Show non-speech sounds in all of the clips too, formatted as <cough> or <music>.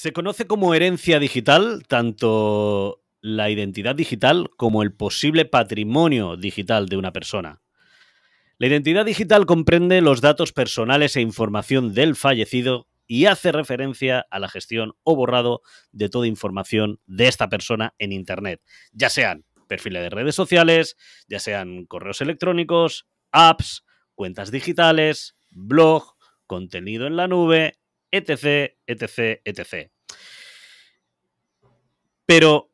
Se conoce como herencia digital tanto la identidad digital como el posible patrimonio digital de una persona. La identidad digital comprende los datos personales e información del fallecido y hace referencia a la gestión o borrado de toda información de esta persona en Internet, ya sean perfiles de redes sociales, ya sean correos electrónicos, apps, cuentas digitales, blog, contenido en la nube, etc, etc, etc. Pero,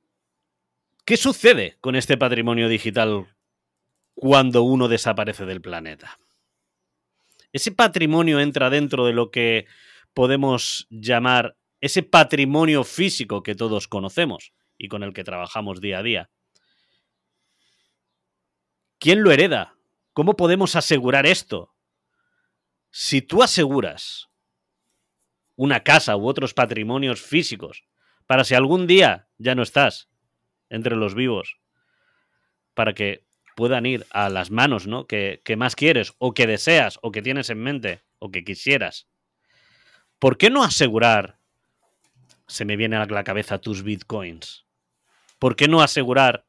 ¿qué sucede con este patrimonio digital cuando uno desaparece del planeta? Ese patrimonio entra dentro de lo que podemos llamar ese patrimonio físico que todos conocemos y con el que trabajamos día a día. ¿Quién lo hereda? ¿Cómo podemos asegurar esto? Si tú aseguras una casa u otros patrimonios físicos, para si algún día ya no estás entre los vivos, para que puedan ir a las manos ¿no? que, que más quieres o que deseas o que tienes en mente o que quisieras. ¿Por qué no asegurar, se me viene a la cabeza, tus bitcoins? ¿Por qué no asegurar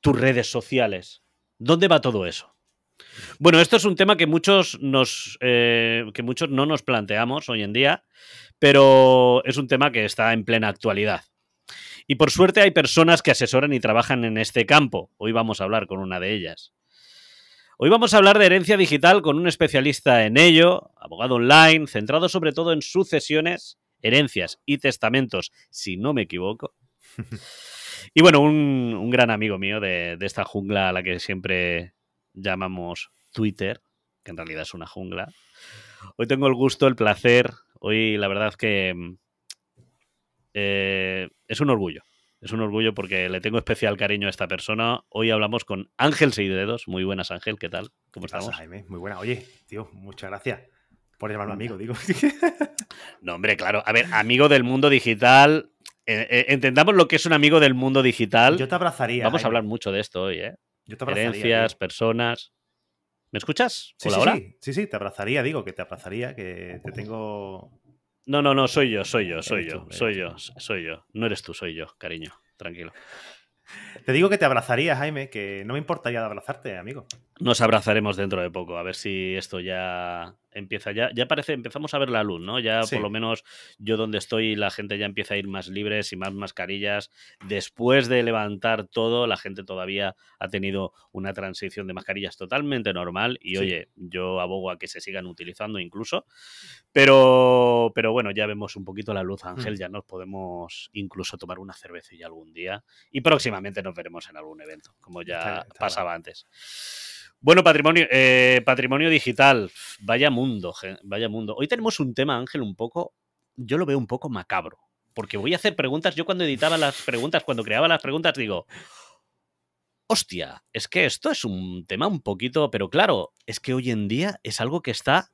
tus redes sociales? ¿Dónde va todo eso? Bueno, esto es un tema que muchos nos eh, que muchos no nos planteamos hoy en día, pero es un tema que está en plena actualidad. Y por suerte hay personas que asesoran y trabajan en este campo. Hoy vamos a hablar con una de ellas. Hoy vamos a hablar de herencia digital con un especialista en ello, abogado online, centrado sobre todo en sucesiones, herencias y testamentos, si no me equivoco. <laughs> Y bueno, un, gran amigo mío de esta jungla a la que siempre llamamos Twitter, que en realidad es una jungla. Hoy tengo el gusto, el placer, hoy la verdad que mm, eh, es un orgullo. Es un orgullo porque le tengo especial cariño a esta persona. Hoy hablamos con Ángel Seidedos. Muy buenas, Ángel, ¿qué tal? ¿Cómo estás, Jaime? Muy buena. Oye, tío, muchas gracias por llamarme amigo, digo. <laughs> no, hombre, claro. A ver, amigo del mundo digital. Eh, eh, entendamos lo que es un amigo del mundo digital. Yo te abrazaría. Vamos a hablar mucho de esto hoy, ¿eh? Yo te personas. ¿Me escuchas? Sí, hola, sí, Sí. te abrazaría, digo que te abrazaría, que te tengo. No, no, no, soy yo, soy yo, soy yo, soy yo, soy yo. No eres tú, soy yo, cariño, tranquilo. Te digo que te abrazaría, Jaime, que no me importaría de abrazarte, amigo. Nos abrazaremos dentro de poco, a ver si esto ya empieza ya, ya parece, empezamos a ver la luz, ¿no? Ya por lo menos yo donde estoy la gente ya empieza a ir más libres y más mascarillas. Después de levantar todo, la gente todavía ha tenido una transición de mascarillas totalmente normal y oye, yo abogo a que se sigan utilizando incluso, pero, pero bueno, ya vemos un poquito la luz, mm. Ángel, ya nos podemos incluso tomar una cerveza y algún día y próximamente nos veremos en algún evento, como ya pasaba antes. Bueno, patrimonio, eh, patrimonio digital. Vaya mundo, vaya mundo. Hoy tenemos un tema, Ángel, un poco, yo lo veo un poco macabro, porque voy a hacer preguntas. Yo cuando editaba las preguntas, cuando creaba las preguntas, digo, hostia, es que esto es un tema un poquito, pero claro, es que hoy en día es algo que está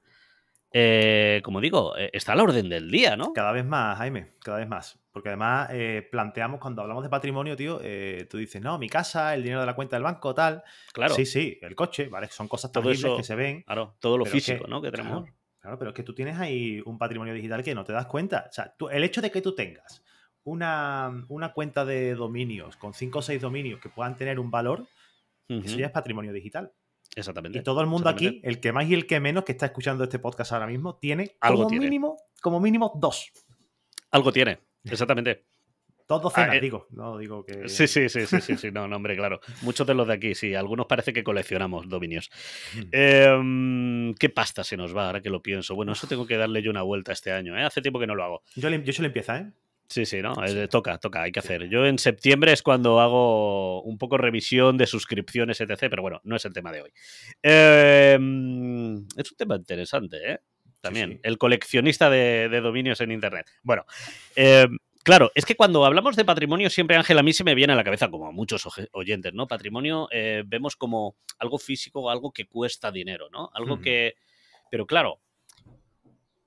eh, como digo, eh, está a la orden del día, ¿no? Cada vez más, Jaime, cada vez más. Porque además eh, planteamos, cuando hablamos de patrimonio, tío, tú dices, no, mi casa, el dinero de la cuenta del banco, tal. Claro. Sí, sí, el coche, ¿vale? Son cosas todo eso, que se ven. Claro, todo lo físico, ¿no? Que tenemos. Claro, pero es que tú tienes ahí un patrimonio digital que no te das cuenta. O sea, el hecho de que tú tengas una, una cuenta de dominios con cinco o seis dominios que puedan tener un valor, eso ya es patrimonio digital. Exactamente. Y todo el mundo aquí, el que más y el que menos que está escuchando este podcast ahora mismo, tiene Algo como mínimo, como mínimo dos. Algo tiene, exactamente. <laughs> Dos docenas, ah, eh, digo. No digo que. Sí, sí, sí, sí, sí, sí. No, hombre, claro. Muchos de los de aquí, sí. Algunos parece que coleccionamos dominios. Hmm. Em, ¿Qué pasta se nos va ahora que lo pienso? Bueno, eso tengo que darle yo una vuelta este año, ¿eh? Hace tiempo que no lo hago. Yo, yo lo empieza, ¿eh? Sí, sí, no, eh, toca, toca, hay que hacer. Yo en septiembre es cuando hago un poco revisión de suscripciones, etc., pero bueno, no es el tema de hoy. Em, es un tema interesante, ¿eh? También, el coleccionista de, dominios en Internet. Bueno, em, Claro, es que cuando hablamos de patrimonio, siempre Ángel, a mí se me viene a la cabeza, como a muchos oyentes, ¿no? Patrimonio eh, vemos como algo físico, algo que cuesta dinero, ¿no? Algo que. Pero claro,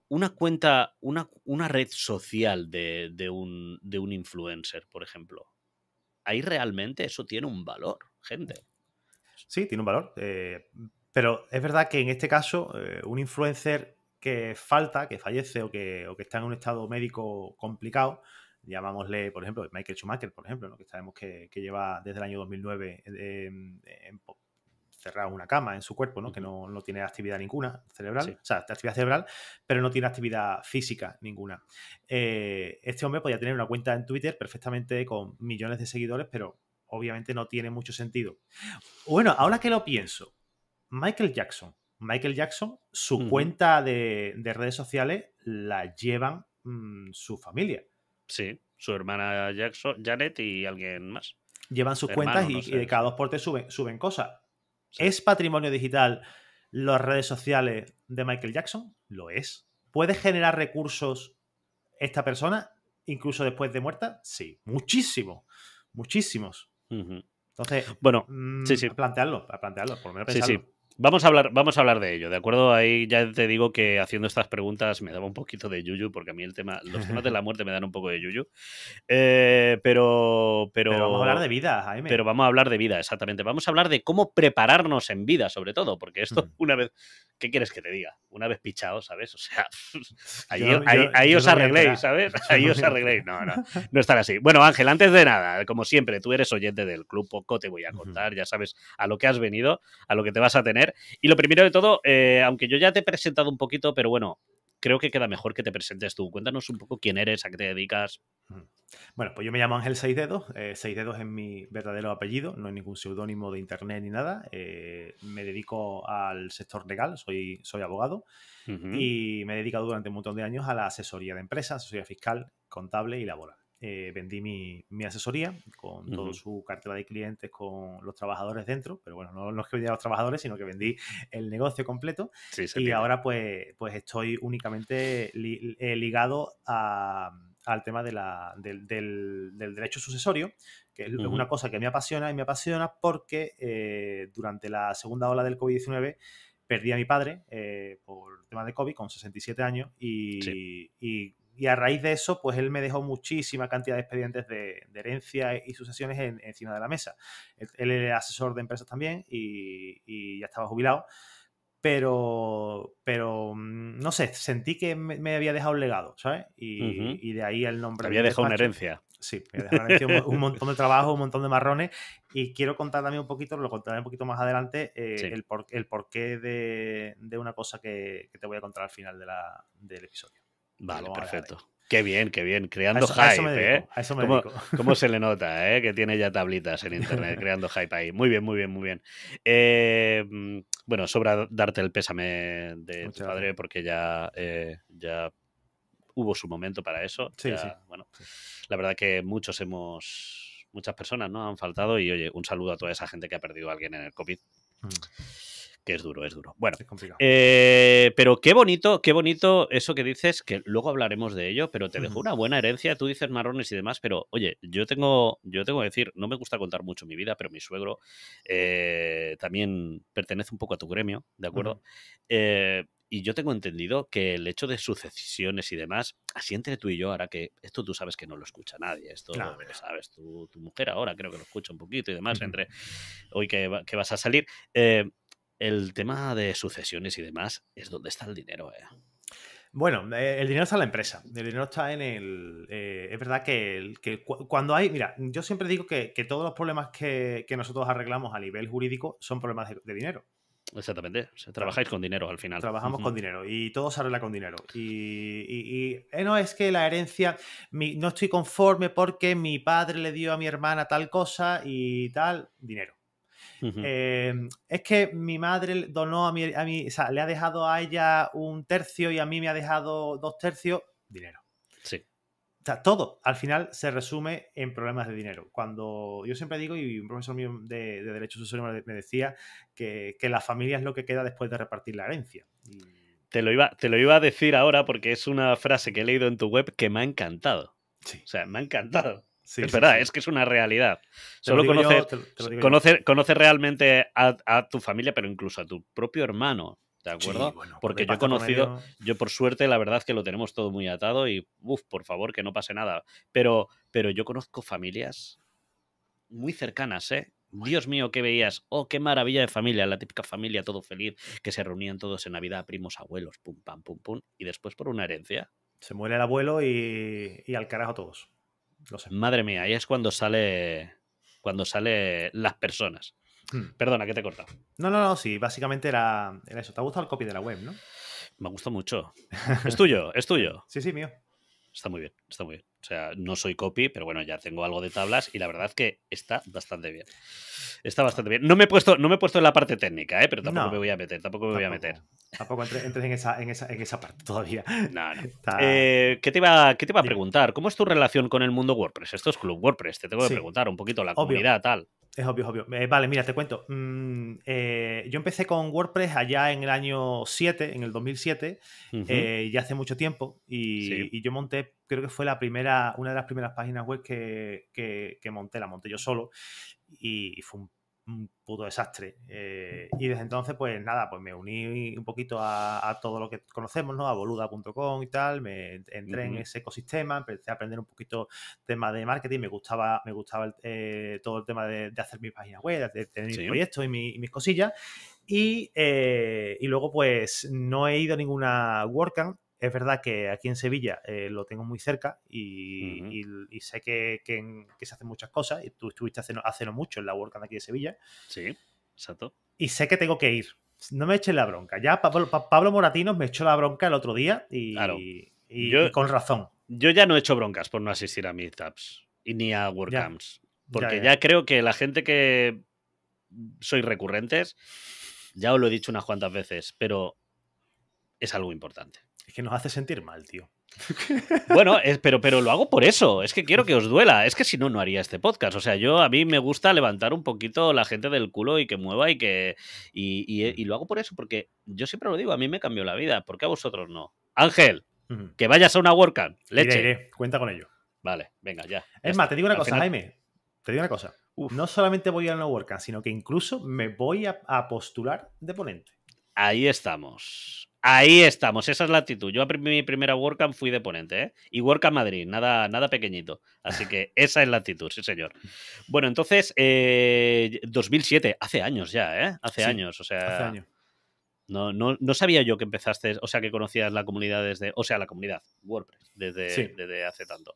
una cuenta, una, una red social de, de, un, de un influencer, por ejemplo, ahí realmente eso tiene un valor, gente. Sí, tiene un valor. Eh, pero es verdad que en este caso, eh, un influencer que falta, que fallece o que, o que, está en un estado médico complicado, llamámosle, por ejemplo, Michael Schumacher, por ejemplo, lo que sabemos que, lleva desde el año 2009 eh, em, en, cerrar una cama, en su cuerpo, ¿no? Que no, tiene actividad ninguna cerebral, o sea, actividad cerebral, pero no tiene actividad física ninguna. Eh, este hombre podía tener una cuenta en Twitter perfectamente con millones de seguidores, pero obviamente no tiene mucho sentido. Bueno, ahora que lo pienso, Michael Jackson. Michael Jackson, su cuenta de, redes sociales la llevan mm, su familia. Sí, su hermana Janet y alguien más. Llevan sus cuentas y, de cada dos portes suben, suben cosas. ¿Es patrimonio digital las redes sociales de Michael Jackson? Lo es. ¿Puede generar recursos esta persona, incluso después de muerta? Sí, muchísimo, muchísimos. Entonces, bueno, mm, plantearlo, plantearlo, por lo menos pensarlo. sí. Vamos a, hablar, vamos a hablar de ello, ¿de acuerdo? Ahí ya te digo que haciendo estas preguntas me daba un poquito de yuyu, porque a mí el tema, los temas de la muerte me dan un poco de yuyu. Eh, pero, pero. vamos a hablar de vida, Jaime. Pero vamos a hablar de vida, exactamente. Vamos a hablar de cómo prepararnos en vida, sobre todo, porque esto, una vez. ¿Qué quieres que te diga? Una vez pichado, ¿sabes? O sea, <laughs> ahí, os arregléis, ¿sabes? <laughs> Ahí os arregléis. No, no, no estará así. Bueno, Ángel, antes de nada, como siempre, tú eres oyente del club, poco te voy a contar, ya sabes a lo que has venido, a lo que te vas a tener. Y lo primero de todo, eh, aunque yo ya te he presentado un poquito, pero bueno, creo que queda mejor que te presentes tú. Cuéntanos un poco quién eres, a qué te dedicas. Bueno, pues yo me llamo Ángel Seis Dedos. Eh, Seis Dedos es mi verdadero apellido, no hay ningún seudónimo de internet ni nada. Eh, me dedico al sector legal, soy, soy abogado y me he dedicado durante un montón de años a la asesoría de empresas, asesoría fiscal, contable y laboral. Eh, vendí mi, asesoría con su cartera de clientes, con los trabajadores dentro, pero bueno, no, los es que vendí a los trabajadores, sino que vendí el negocio completo. y ahora pues, pues estoy únicamente eh, ligado al tema del, derecho sucesorio, que es una cosa que me apasiona y me apasiona porque eh, durante la segunda ola del COVID-19 perdí a mi padre por tema de COVID con 67 años y, y y a raíz de eso, pues él me dejó muchísima cantidad de expedientes de, herencia y sucesiones encima de la mesa. Él, era asesor de empresas también y, ya estaba jubilado, pero, pero mm, no sé, sentí que me, había dejado un legado, ¿sabes? Y, de ahí el nombre. había dejado una herencia. Sí, me había dejado un, montón de trabajo, un montón de marrones. Y quiero contar también un poquito, lo contaré un poquito más adelante, eh, el, por, el porqué de, de una cosa que, que, te voy a contar al final de la, del episodio. Vale, perfecto. Qué bien, qué bien. Creando hype, ¿eh? a eso me ¿Cómo, se le <laughs> nota, eh? Que tiene ya tablitas en internet <laughs> creando hype ahí. Muy bien, muy bien, muy bien. Em, bueno, sobra darte el pésame de tu padre porque ya, eh, ya hubo su momento para eso. Sí, Bueno, la verdad que muchos hemos, muchas personas, ¿no? Han faltado y oye, un saludo a toda esa gente que ha perdido a alguien en el COVID. Mm que es duro, es duro. Bueno, eh, pero qué bonito, qué bonito eso que dices, que luego hablaremos de ello, pero te dejó una buena herencia, tú dices marrones y demás, pero oye, yo tengo, yo tengo que decir, no me gusta contar mucho mi vida, pero mi suegro eh, también pertenece un poco a tu gremio, ¿de acuerdo? Eh, y yo tengo entendido que el hecho de sucesiones y demás, así entre tú y yo, ahora que esto tú sabes que no lo escucha nadie, esto lo sabes tú, tu mujer ahora creo que lo escucha un poquito y demás, entre hoy que, vas a salir, el tema de sucesiones y demás es donde está el dinero. Eh. Bueno, eh, el dinero está en la empresa, el dinero está en el... Eh, es verdad que, cuando hay... Mira, yo siempre digo que, todos los problemas que, nosotros arreglamos a nivel jurídico son problemas de, dinero. Exactamente, trabajáis con dinero al final. Trabajamos con dinero y todo se arregla con dinero. Y, eh, no es que la herencia, no estoy conforme porque mi padre le dio a mi hermana tal cosa y tal, dinero. Eh, es que mi madre donó a o sea, le ha dejado a ella un tercio y a mí me ha dejado dos tercios, dinero. Sí. O sea, todo al final se resume en problemas de dinero. Cuando yo siempre digo, y un profesor mío de, Derecho social me decía, que, la familia es lo que queda después de repartir la herencia. Te, lo iba, te lo iba a decir ahora porque es una frase que he leído en tu web que me ha encantado. Sí. O sea, me ha encantado es verdad, es que es una realidad. Solo conoce, conoce, realmente a, tu familia, pero incluso a tu propio hermano. ¿De acuerdo? Porque yo he conocido, yo por suerte, la verdad es que lo tenemos todo muy atado y, uff, por favor, que no pase nada. Pero, pero yo conozco familias muy cercanas, ¿eh? Dios mío, qué veías. Oh, qué maravilla de familia, la típica familia, todo feliz, que se reunían todos en Navidad, primos, abuelos, pum, pam, pum, pum, y después por una herencia. Se muere el abuelo y, y al carajo todos madre mía, ahí es cuando sale cuando sale las personas. Hmm. Perdona, que te he cortado. No, no, no, sí, básicamente era, eso. ¿Te ha gustado el copy de la web, no? Me gustado mucho. <laughs> es tuyo, es tuyo. Sí, sí, mío. Está muy bien, está muy bien. O sea, no soy copy, pero bueno, ya tengo algo de tablas y la verdad es que está bastante bien. Está bastante bien. No me he puesto, no me he puesto en la parte técnica, ¿eh? pero tampoco me voy a meter, tampoco me voy a meter. Tampoco entres, en, esa, en, en, esa, parte todavía. No, <laughs> eh, ¿qué, te iba, ¿Qué te a preguntar? ¿Cómo es tu relación con el mundo WordPress? Esto es Club WordPress, te tengo que preguntar un poquito, la comunidad, tal. Es obvio, es obvio. Eh, vale, mira, te cuento. Mm, eh, yo empecé con WordPress allá en el año 7, en el 2007, eh, ya hace mucho tiempo, y, yo monté, creo que fue la primera, una de las primeras páginas web que, monté, la monté yo solo, y, y fue un un puto desastre. Eh, y desde entonces, pues nada, pues me uní un poquito a, todo lo que conocemos, ¿no? A boluda.com y tal, me entré en ese ecosistema, empecé a aprender un poquito tema de marketing, me gustaba, me gustaba eh, todo el tema de, hacer mis páginas web, de tener mis proyectos y, mis cosillas. Y, eh, y luego, pues, no he ido a ninguna WordCamp es verdad que aquí en Sevilla eh, lo tengo muy cerca y, sé que, se hacen muchas cosas. Y tú estuviste hace, mucho en la WordCamp aquí en Sevilla. Sí, exacto. Y sé que tengo que ir. No me echen la bronca. Ya Pablo, Pablo Moratinos me echó la bronca el otro día y, con razón. Yo ya no he hecho broncas por no asistir a meetups y ni a WordCamps. Porque ya, ya creo que la gente que soy recurrentes, ya os lo he dicho unas cuantas veces, pero es algo importante. Es que nos hace sentir mal, tío. <laughs> Bueno, pero, pero lo hago por eso. Es que quiero que os duela. Es que si no, no haría este podcast. O sea, yo a mí me gusta levantar un poquito la gente del culo y que mueva y que. Y, mm. lo hago por eso, porque yo siempre lo digo, a mí me cambió la vida. ¿Por qué a vosotros no? Ángel, que vayas a una WordCamp. Leche. Cuenta con ello. Vale, venga, ya. Es más, te digo una cosa, Jaime. Te digo una cosa. No solamente voy a una WordCamp, sino que incluso me voy a postular de ponente. Ahí estamos. Ahí estamos, esa es la actitud. Yo a mi primera WordCamp fui de ponente, ¿eh? Y WordCamp Madrid, nada, nada pequeñito. Así que <laughs> esa es la actitud, sí señor. Bueno, entonces, 2007, eh, hace años ya, ¿eh? Hace años, o sea... Hace años. No, no, no, sabía yo que empezaste, o sea, que conocías la comunidad desde, o sea, la comunidad WordPress desde hace tanto.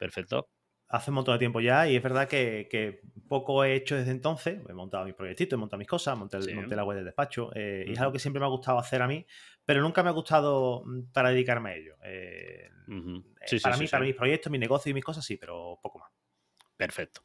Perfecto hace un montón de tiempo ya y es verdad que, poco he hecho desde entonces. He montado mis proyectitos, he montado mis cosas, monté, la web del despacho eh, y es algo que siempre me ha gustado hacer a mí, pero nunca me ha gustado mm, para dedicarme a ello. Eh, eh, para mí, para mis proyectos, mis negocios y mis cosas sí, pero poco más. Perfecto.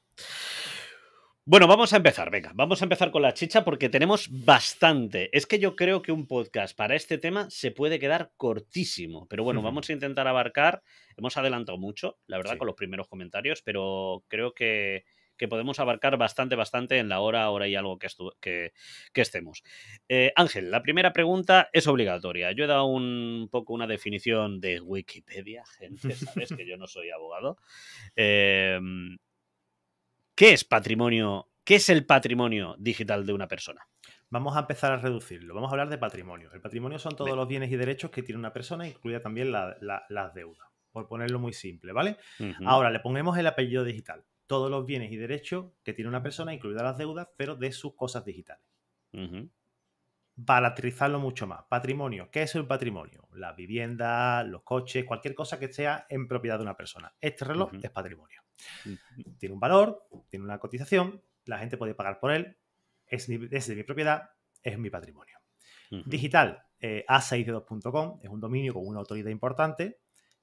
Bueno, vamos a empezar, venga, vamos a empezar con la chicha porque tenemos bastante. Es que yo creo que un podcast para este tema se puede quedar cortísimo, pero bueno, vamos a intentar abarcar. Hemos adelantado mucho, la verdad, con los primeros comentarios, pero creo que, podemos abarcar bastante, bastante en la hora, hora y algo que, que, que estemos. Eh, Ángel, la primera pregunta es obligatoria. Yo he dado un poco una definición de Wikipedia, gente, sabes <laughs> que yo no soy abogado. Eh, ¿Qué es patrimonio? ¿Qué es el patrimonio digital de una persona? Vamos a empezar a reducirlo. Vamos a hablar de patrimonio. El patrimonio son todos los bienes y derechos que tiene una persona, incluida también las deudas, por ponerlo muy simple, ¿vale? Ahora le ponemos el apellido digital. Todos los bienes y derechos que tiene una persona, incluida las deudas, pero de sus cosas digitales. Para -huh mucho más. Patrimonio. ¿Qué es el patrimonio? La vivienda, los coches, cualquier cosa que sea en propiedad de una persona. Este reloj es patrimonio. Mm, tiene un valor, tiene una cotización, la gente puede pagar por él, es, de mi propiedad, es mi patrimonio. Digital, eh, a 6 2com es un dominio con una autoridad importante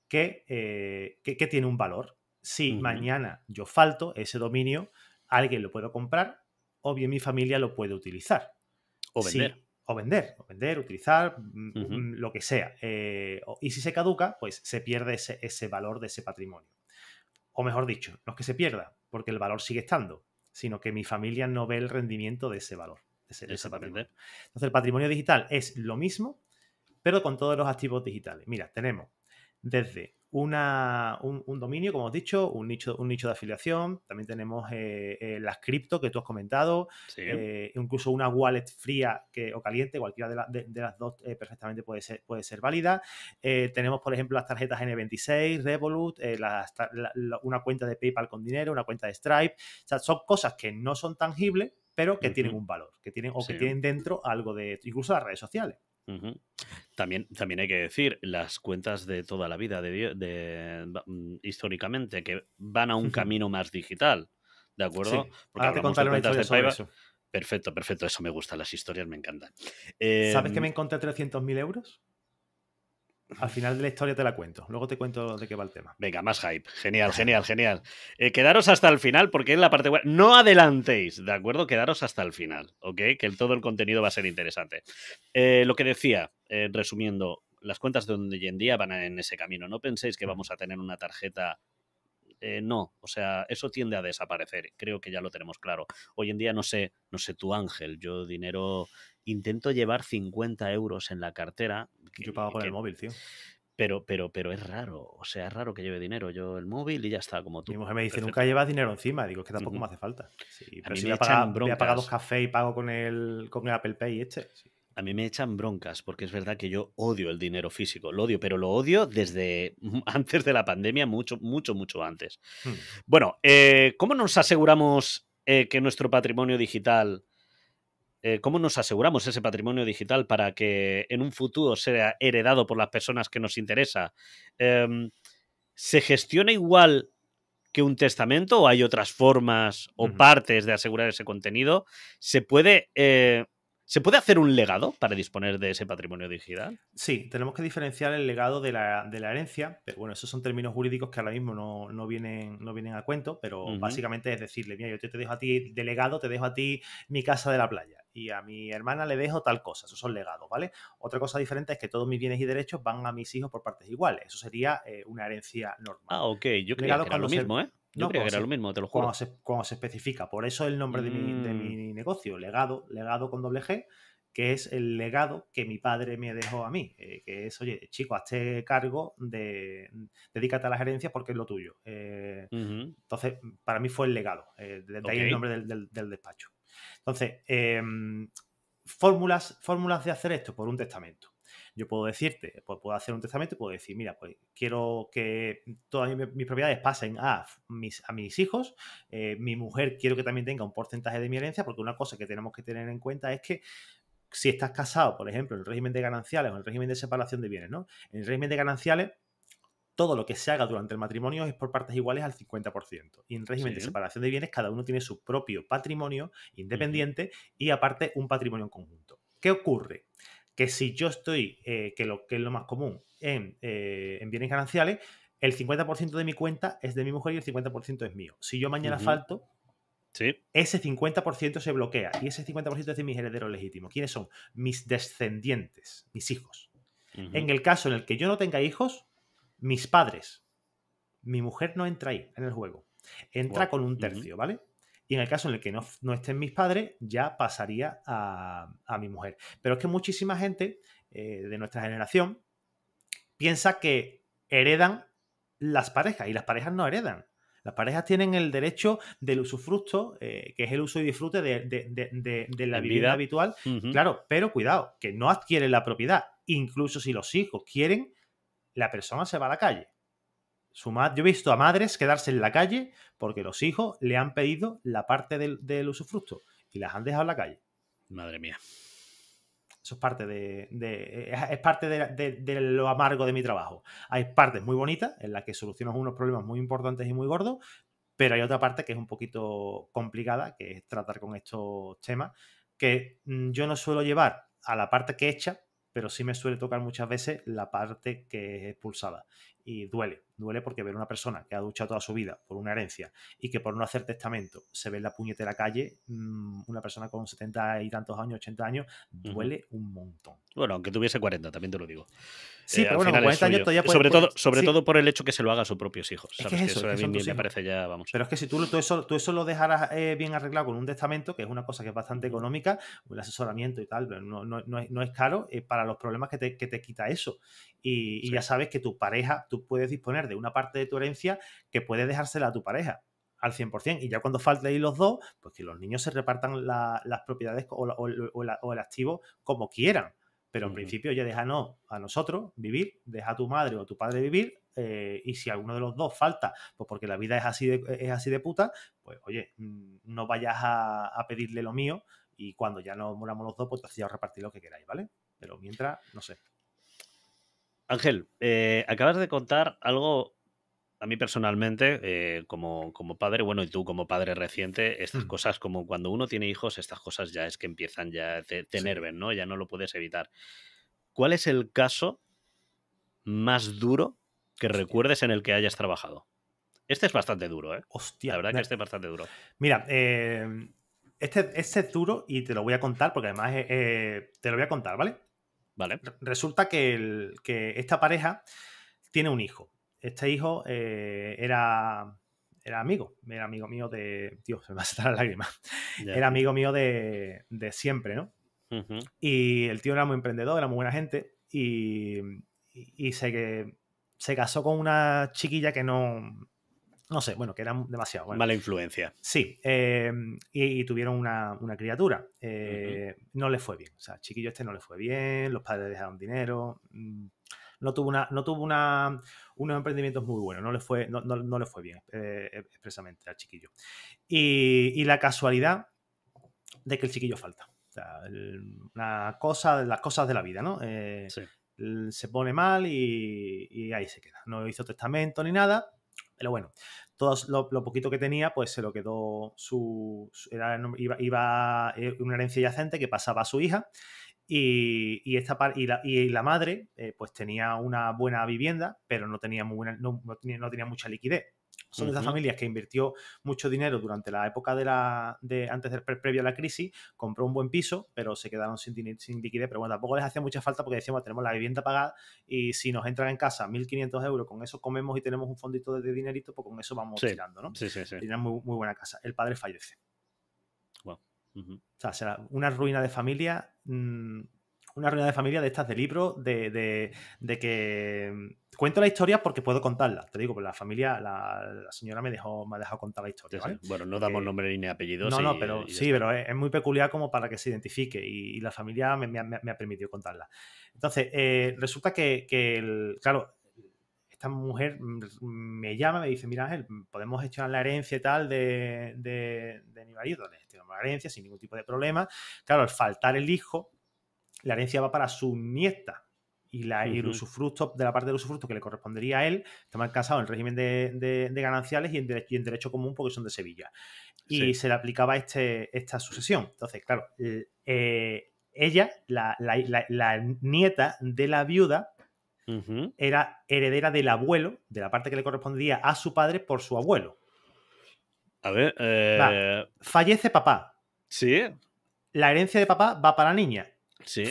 que, eh, tiene un valor. Si mañana yo falto, ese dominio alguien lo puede comprar o bien mi familia lo puede utilizar. O vender. o vender, o vender, utilizar, mm, mm, lo que sea. Eh, y si se caduca, pues se pierde ese valor de ese patrimonio. O mejor dicho, no es que se pierda, porque el valor sigue estando, sino que mi familia no ve el rendimiento de ese valor, de ese, Entonces, el patrimonio digital es lo mismo, pero con todos los activos digitales. Mira, tenemos desde un, dominio, como has dicho, un nicho, un nicho de afiliación. También tenemos eh, eh, las cripto que tú has comentado, eh, incluso una wallet fría o caliente, cualquiera de, las dos perfectamente puede ser, válida. tenemos, por ejemplo, las tarjetas N26, Revolut, una cuenta de PayPal con dinero, una cuenta de Stripe. O sea, son cosas que no son tangibles, pero que tienen un valor, que tienen o que tienen dentro algo de, incluso las redes sociales. También, también hay que decir, las cuentas de toda la vida, de, mm, históricamente, que van a un camino más digital, ¿de acuerdo? Porque te cuentas de Perfecto, perfecto, eso me gusta, las historias me encantan. ¿Sabes que em, me encontré 300.000 euros? Al final de la historia te la cuento. Luego te cuento de qué va el tema. Venga, más hype. Genial, genial, genial. Eh, quedaros hasta el final porque es la parte No adelantéis, ¿de acuerdo? Quedaros hasta el final, ¿ok? Que todo el contenido va a ser interesante. Eh, lo que decía, eh, resumiendo, las cuentas de hoy en día van en ese camino. No penséis que vamos a tener una tarjeta no, o sea, eso tiende a desaparecer, creo que ya lo tenemos claro. Hoy en día, no sé, no sé tu ángel, yo dinero intento llevar 50 euros en la cartera. yo pago con el móvil, tío. Pero, pero, pero es raro, o sea, es raro que lleve dinero. Yo el móvil y ya está, como tú. Mi mujer me dice, nunca llevas dinero encima. Digo, es que tampoco me hace falta. Sí, pero a mí me echan broncas. y pago con el, con el Apple Pay este. a mí me echan broncas porque es verdad que yo odio el dinero físico, lo odio, pero lo odio desde <laughs> antes de la pandemia, mucho, mucho, mucho antes. Hmm. Bueno, eh, ¿cómo nos aseguramos eh, que nuestro patrimonio digital eh, ¿cómo nos aseguramos ese patrimonio digital para que en un futuro sea heredado por las personas que nos interesa? Em, ¿Se gestiona igual que un testamento o hay otras formas o partes de asegurar ese contenido? ¿Se puede eh, ¿Se puede hacer un legado para disponer de ese patrimonio digital? Sí, tenemos que diferenciar el legado de la, herencia, pero bueno, esos son términos jurídicos que ahora mismo no, no vienen, no vienen a cuento, pero básicamente es decirle, mira, yo te, dejo a ti de legado, te dejo a ti mi casa de la playa y a mi hermana le dejo tal cosa, esos son legados, ¿vale? Otra cosa diferente es que todos mis bienes y derechos van a mis hijos por partes iguales, eso sería eh, una herencia normal. Ah, ok, yo creo que es lo mismo, ¿eh? no, creo que era lo mismo, te lo juro. Cuando se, especifica. Por eso el nombre de, mm. mi, negocio, legado, legado con doble G, que es el legado que mi padre me dejó a mí. Eh, que es, oye, chico, hazte cargo de. Dedícate a las herencias porque es lo tuyo. Eh, entonces, para mí fue el legado. desde eh, ahí el nombre del, del despacho. Entonces, em, fórmulas, fórmulas de hacer esto por un testamento. Yo puedo decirte, pues, puedo hacer un testamento y puedo decir, mira, pues quiero que todas mis, propiedades pasen a mis, a mis hijos, eh, mi mujer quiero que también tenga un porcentaje de mi herencia, porque una cosa que tenemos que tener en cuenta es que si estás casado, por ejemplo, en el régimen de gananciales o en el régimen de separación de bienes, ¿no? En el régimen de gananciales, todo lo que se haga durante el matrimonio es por partes iguales al 50%. Y en régimen de separación de bienes, cada uno tiene su propio patrimonio independiente y aparte un patrimonio en conjunto. ¿Qué ocurre? que si yo estoy, eh, que, lo, que es lo más común, en, eh, bienes gananciales, el 50% de mi cuenta es de mi mujer y el 50% es mío. Si yo mañana falto, ese 50% se bloquea y ese 50% es de mis herederos legítimos. ¿Quiénes son? Mis descendientes, mis hijos. En el caso en el que yo no tenga hijos, mis padres. Mi mujer no entra ahí en el juego. Entra con un tercio, ¿vale? Y en el caso en el que no, estén mis padres, ya pasaría a, mi mujer. Pero es que muchísima gente eh, de nuestra generación piensa que heredan las parejas y las parejas no heredan. Las parejas tienen el derecho del usufructo, eh, que es el uso y disfrute de, la vida habitual. Claro, pero cuidado, que no adquieren la propiedad. Incluso si los hijos quieren, la persona se va a la calle yo he visto a madres quedarse en la calle porque los hijos le han pedido la parte del, usufructo y las han dejado en la calle. Madre mía. Eso es parte de. es parte de, lo amargo de mi trabajo. Hay partes muy bonitas en las que solucionas unos problemas muy importantes y muy gordos, pero hay otra parte que es un poquito complicada, que es tratar con estos temas, que mm, yo no suelo llevar a la parte que hecha, pero sí me suele tocar muchas veces la parte que es expulsada y duele, duele porque ver una persona que ha duchado toda su vida por una herencia y que por no hacer testamento se ve en la puñetera calle, mm, una persona con 70 y tantos años, 80 años, duele un montón. Bueno, aunque tuviese 40, también te lo digo. Sí, eh, pero bueno, 40 años todavía puede, Sobre, todo, sobre todo por el hecho que se lo haga a sus propios hijos. ¿sabes? Es eso, me parece ya, vamos. Pero es que si tú, eso, lo dejaras eh, bien arreglado con un testamento, que es una cosa que es bastante económica, el asesoramiento y tal, no, es, caro, eh, para los problemas que te, que te quita eso y, ya sabes que tu pareja, tú puedes disponer de una parte de tu herencia que puedes dejársela a tu pareja al 100%. Y ya cuando ahí los dos, pues que los niños se repartan las propiedades o, el activo como quieran. Pero en principio ya deja no a nosotros vivir, deja a tu madre o a tu padre vivir eh, y si alguno de los dos falta, pues porque la vida es así de, es así de puta, pues oye, mm, no vayas a, pedirle lo mío y cuando ya nos moramos los dos, pues ya os repartís lo que queráis, ¿vale? Pero mientras, no sé. Ángel, eh, acabas de contar algo a mí personalmente, eh, como, como, padre, bueno, y tú como padre reciente, estas mm. cosas, como cuando uno tiene hijos, estas cosas ya es que empiezan, ya te, tener ¿no? Ya no lo puedes evitar. ¿Cuál es el caso más duro que recuerdes en el que hayas trabajado? Este es bastante duro, ¿eh? Hostia. La verdad que este es bastante duro. Mira, eh, este, es duro y te lo voy a contar porque además te lo voy a contar, ¿vale? Vale. Resulta que, esta pareja tiene un hijo. Este hijo eh, era, era amigo, era amigo mío de. Dios, se me va a la lágrima. <laughs> Era amigo mío de, siempre, ¿no? Y el tío era muy emprendedor, era muy buena gente y, y, que se casó con una chiquilla que no, no sé, bueno, que eran demasiado. Bueno. Mala influencia. Sí, eh, y, tuvieron una, criatura. Eh, no le fue bien. O sea, chiquillo este no le fue bien, los padres dejaron dinero. Mm, no tuvo, una, no tuvo unos emprendimientos muy buenos, no le fue, no, no, le fue bien eh, e, expresamente al chiquillo. Y, la casualidad de que el chiquillo falta. O sea, la cosa, las cosas de la vida, ¿no? Se pone mal y, y ahí se queda. No hizo testamento ni nada pero bueno, todo lo, poquito que tenía, pues se lo quedó su. era, iba, eh, una herencia yacente que pasaba a su hija. Y, esta, la, madre, eh, pues tenía una buena vivienda, pero no tenía mucha liquidez son esas familias que invirtió mucho dinero durante la época de la de antes del previo a la crisis, compró un buen piso, pero se quedaron sin, sin liquidez. Pero bueno, tampoco les hacía mucha falta porque decíamos, tenemos la vivienda pagada y si nos entran en casa 1.500 euros, con eso comemos y tenemos un fondito de, dinerito, pues con eso vamos tirando, ¿no? Sí, sí, sí. Tienen muy, muy, buena casa. El padre fallece. O sea, será una ruina de familia mm, una reunión de familia de estas de libro, de, de, que mm, cuento la historia porque puedo contarla. Te digo, pues la familia, la, señora me dejó, me ha dejado contar la historia. Bueno, no damos eh, nombre ni apellidos. No, no, pero sí, pero es, muy peculiar como para que se identifique y, la familia me, ha permitido contarla. Entonces, eh, resulta que, el, claro, esta mujer mm, me llama, me dice, mira Ángel, podemos gestionar la herencia y tal de, de, de mi marido, la herencia sin ningún tipo de problema. Claro, al faltar el hijo, la herencia va para su nieta. Y, la, usufructo, de la parte del usufructo que le correspondería a él, está casado en el régimen de, gananciales y en, derecho, común porque son de Sevilla. Y se le aplicaba este, esta sucesión. Entonces, claro, eh, ella, la, nieta de la viuda, era heredera del abuelo, de la parte que le correspondía a su padre por su abuelo. A ver. Eh, fallece papá. Sí. La herencia de papá va para la niña.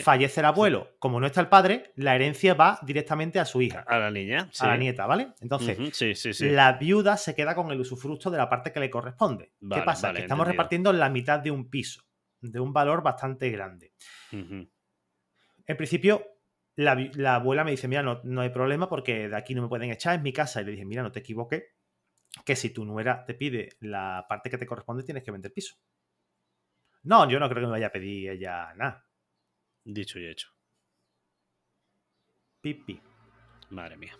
Fallece el abuelo, como no está el padre, la herencia va directamente a su hija. A la niña. A la nieta, ¿vale? Entonces, la viuda se queda con el usufructo de la parte que le corresponde. ¿Qué pasa? que estamos repartiendo la mitad de un piso, de un valor bastante grande. En principio, la, abuela me dice, mira, no, no hay problema porque de aquí no me pueden echar, es mi casa. Y le dije, mira, no te equivoques, que si tu nuera te pide la parte que te corresponde, tienes que vender piso. No, yo no creo que me vaya a pedir ella nada. Dicho y hecho. Pipi. Madre mía.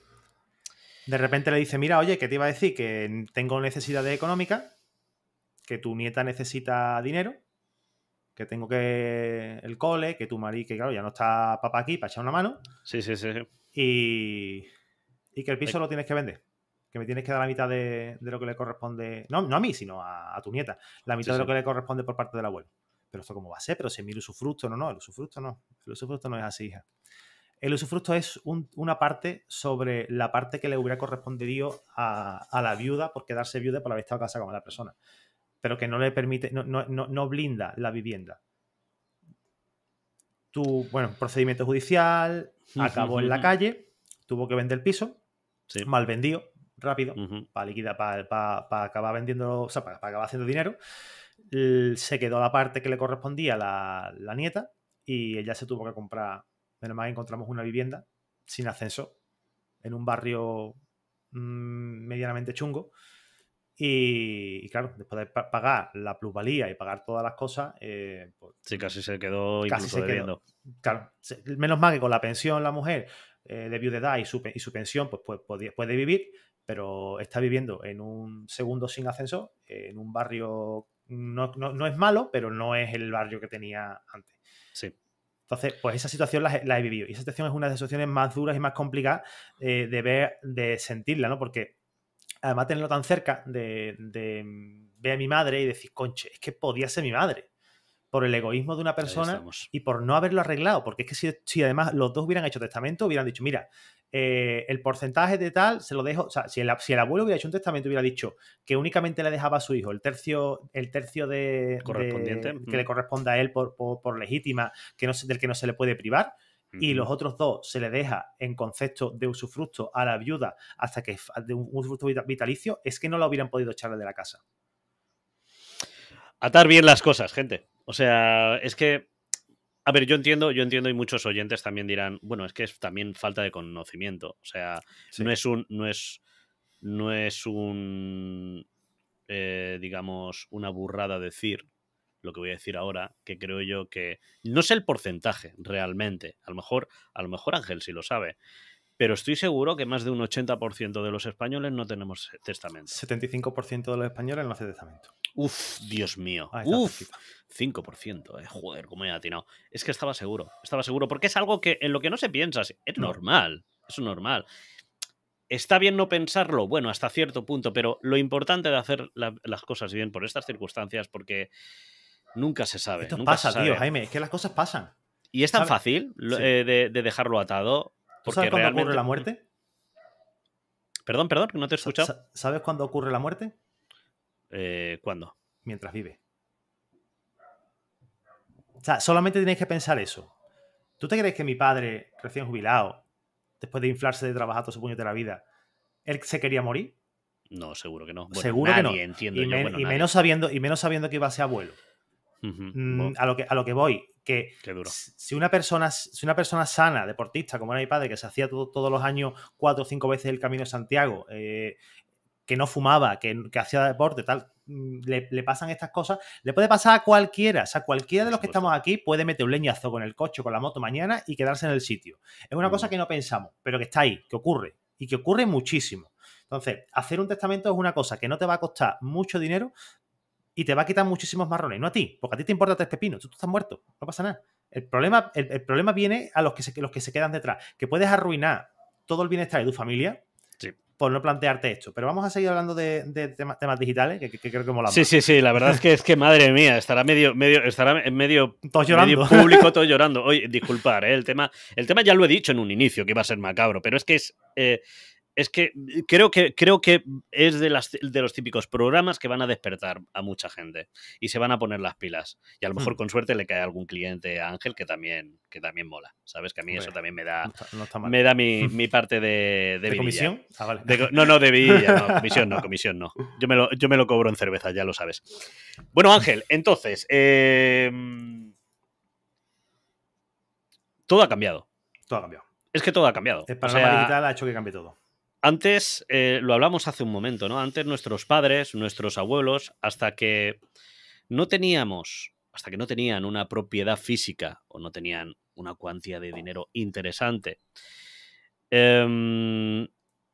De repente le dice, mira, oye, que te iba a decir que tengo necesidad económica, que tu nieta necesita dinero, que tengo que el cole, que tu marido, que claro, ya no está papá aquí para echar una mano. Sí, sí, sí. Y, que el piso lo tienes que vender. Que me tienes que dar la mitad de, lo que le corresponde, no, a mí, sino a, tu nieta, la mitad de lo que le corresponde por parte del abuelo pero esto cómo va a ser, pero si mi usufructo, no, no, el usufructo no, el usufructo no es así, hija. El usufructo es una parte sobre la parte que le hubiera correspondido a, a la viuda por quedarse viuda por haber estado casa con la persona, pero que no le permite, no, blinda la vivienda. Tu, bueno, procedimiento judicial, acabó en la calle, tuvo que vender el piso, mal vendido, rápido, para liquidar, para, para, para, acabar vendiendo, o sea, para acabar haciendo dinero se quedó la parte que le correspondía a la, nieta y ella se tuvo que comprar. Menos mal encontramos una vivienda sin ascenso en un barrio mm, medianamente chungo. Y, claro, después de pagar la plusvalía y pagar todas las cosas. Eh, pues, sí, casi se quedó se Claro, menos mal que con la pensión la mujer eh, de viudedad y su, y su pensión pues, pues puede, vivir, pero está viviendo en un segundo sin ascenso en un barrio no, no, no, es malo, pero no es el barrio que tenía antes. Sí. Entonces, pues esa situación la, he vivido. Y esa situación es una de las situaciones más duras y más complicadas eh, de ver, de sentirla, ¿no? Porque además tenerlo tan cerca de, de ver a mi madre y decir, conche, es que podía ser mi madre por el egoísmo de una persona y por no haberlo arreglado. Porque es que si, además los dos hubieran hecho testamento, hubieran dicho, mira, eh, el porcentaje de tal se lo dejo. O sea, si el, abuelo hubiera hecho un testamento, hubiera dicho que únicamente le dejaba a su hijo el tercio, el tercio de, Correspondiente. que mm. le corresponda a él por, legítima, que no, del que no se le puede privar y los otros dos se le deja en concepto de usufructo a la viuda hasta que de un usufructo vitalicio, es que no la hubieran podido echarle de la casa. Atar bien las cosas, gente. O sea, es que. A ver, yo entiendo, yo entiendo, y muchos oyentes también dirán, bueno, es que es también falta de conocimiento. O sea, no es un. No es, no es un. Eh, digamos, una burrada decir lo que voy a decir ahora, que creo yo que. No sé el porcentaje realmente. A lo mejor, a lo mejor Ángel sí lo sabe pero estoy seguro que más de un 80% de los españoles no tenemos testamento. 75% de los españoles no hace testamento. Uf, Dios mío. Ah, Uf, 5%. Eh. Joder, cómo he atinado. Es que estaba seguro, estaba seguro, porque es algo que en lo que no se piensa. Es normal, es normal. Está bien no pensarlo, bueno, hasta cierto punto, pero lo importante de hacer las cosas bien por estas circunstancias, porque nunca se sabe. Esto pasa, tío, Jaime, es que las cosas pasan. Y es tan fácil eh, de, dejarlo atado. Porque realmente… sabes ocurre la muerte? Perdón, perdón, no te he escuchado. ¿Sabes cuándo ocurre la muerte? Eh, ¿Cuándo? Mientras vive. O sea, solamente tenéis que pensar eso. ¿Tú te crees que mi padre, recién jubilado, después de inflarse de trabajar todo su puño de la vida, él se quería morir? No, seguro que no. seguro que no. Entiendo y, menos sabiendo, y menos sabiendo que iba a ser abuelo. Mm, a, lo que, a lo que voy, que duro. Si, una persona, si una persona sana, deportista, como era mi padre, que se hacía todo, todos los años cuatro o cinco veces el Camino de Santiago, eh, que no fumaba, que, hacía deporte, tal, mm, le, pasan estas cosas, le puede pasar a cualquiera. O sea, cualquiera de los que estamos aquí puede meter un leñazo con el coche, con la moto mañana y quedarse en el sitio. Es una cosa que no pensamos, pero que está ahí, que ocurre y que ocurre muchísimo. Entonces, hacer un testamento es una cosa que no te va a costar mucho dinero y te va a quitar muchísimos marrones. No a ti, porque a ti te importa este pino. tú, estás muerto, no pasa nada. El problema, el, problema viene a los que, los que se quedan detrás, que puedes arruinar todo el bienestar de tu familia por no plantearte esto. Pero vamos a seguir hablando de, temas, digitales, que, que, que creo que mola. Sí, sí, sí, la verdad es que es que madre mía, estará medio, medio, estará en medio, <laughs> llorando. público todo llorando. Oye, disculpar, ¿eh? el tema, el tema ya lo he dicho en un inicio que iba a ser macabro, pero es que es, eh, es que eh, creo que creo que es de, las, de los típicos programas que van a despertar a mucha gente y se van a poner las pilas. Y a lo mejor hmm. con suerte le cae algún cliente a Ángel que también, que también mola. Sabes que a mí eso también me da, me da <laughs> mi, parte de, de, comisión. Ah, no, no, de vida. comisión no, comisión no. Yo me, lo, cobro en cerveza, ya lo sabes. Bueno, Ángel, entonces, em, todo ha cambiado. Todo ha cambiado. Es que todo ha cambiado. El panorama digital ha hecho que cambie todo. Antes, eh, lo hablamos hace un momento, ¿no? Antes nuestros padres, nuestros abuelos, hasta que no teníamos, hasta que no tenían una propiedad física o no tenían una cuantía de dinero interesante, em,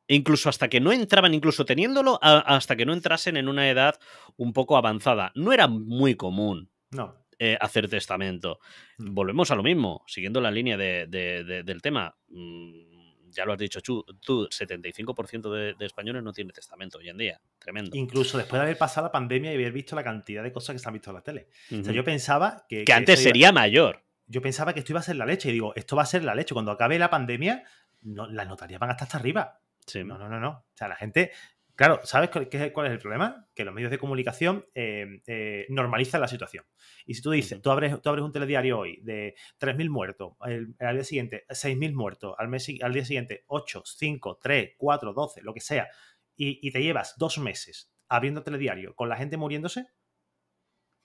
incluso hasta que no entraban, incluso teniéndolo, hasta que no entrasen en una edad un poco avanzada, no era muy común. No. Eh, hacer testamento. Mm. Volvemos a lo mismo, siguiendo la línea del tema. Mm, ya lo has dicho tú, 75% de, españoles no tiene testamento hoy en día. Tremendo. Incluso después de haber pasado la pandemia y haber visto la cantidad de cosas que se han visto en la tele. O sea, yo pensaba que. Que, antes sería mayor. Yo pensaba que esto iba a ser la leche. Y digo, esto va a ser la leche. Cuando acabe la pandemia, las notarías van a estar hasta arriba. Sí. No, no, no, no. O sea, la gente Claro, ¿sabes cuál es, el problema? Que los medios de comunicación eh, eh, normalizan la situación. Y si tú dices, tú abres, abres un telediario hoy de 3.000 muertos, al día siguiente 6.000 muertos, al, mes, al día siguiente 8, 5, 3, 4, 12, lo que sea, y, te llevas dos meses abriendo telediario con la gente muriéndose,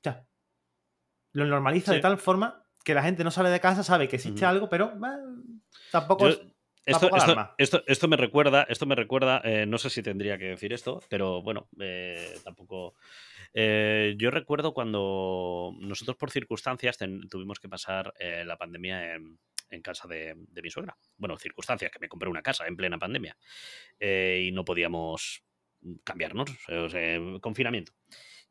ya. Lo normaliza de tal forma que la gente no sale de casa, sabe que existe algo, pero tampoco... es esto, esto, esto, me recuerda, esto me recuerda, eh, no sé si tendría que decir esto, pero bueno, eh, tampoco. Eh, yo recuerdo cuando nosotros por circunstancias tuvimos que pasar la pandemia en, casa de, mi suegra. Bueno, circunstancias, que me compré una casa en plena pandemia y no podíamos cambiarnos, confinamiento.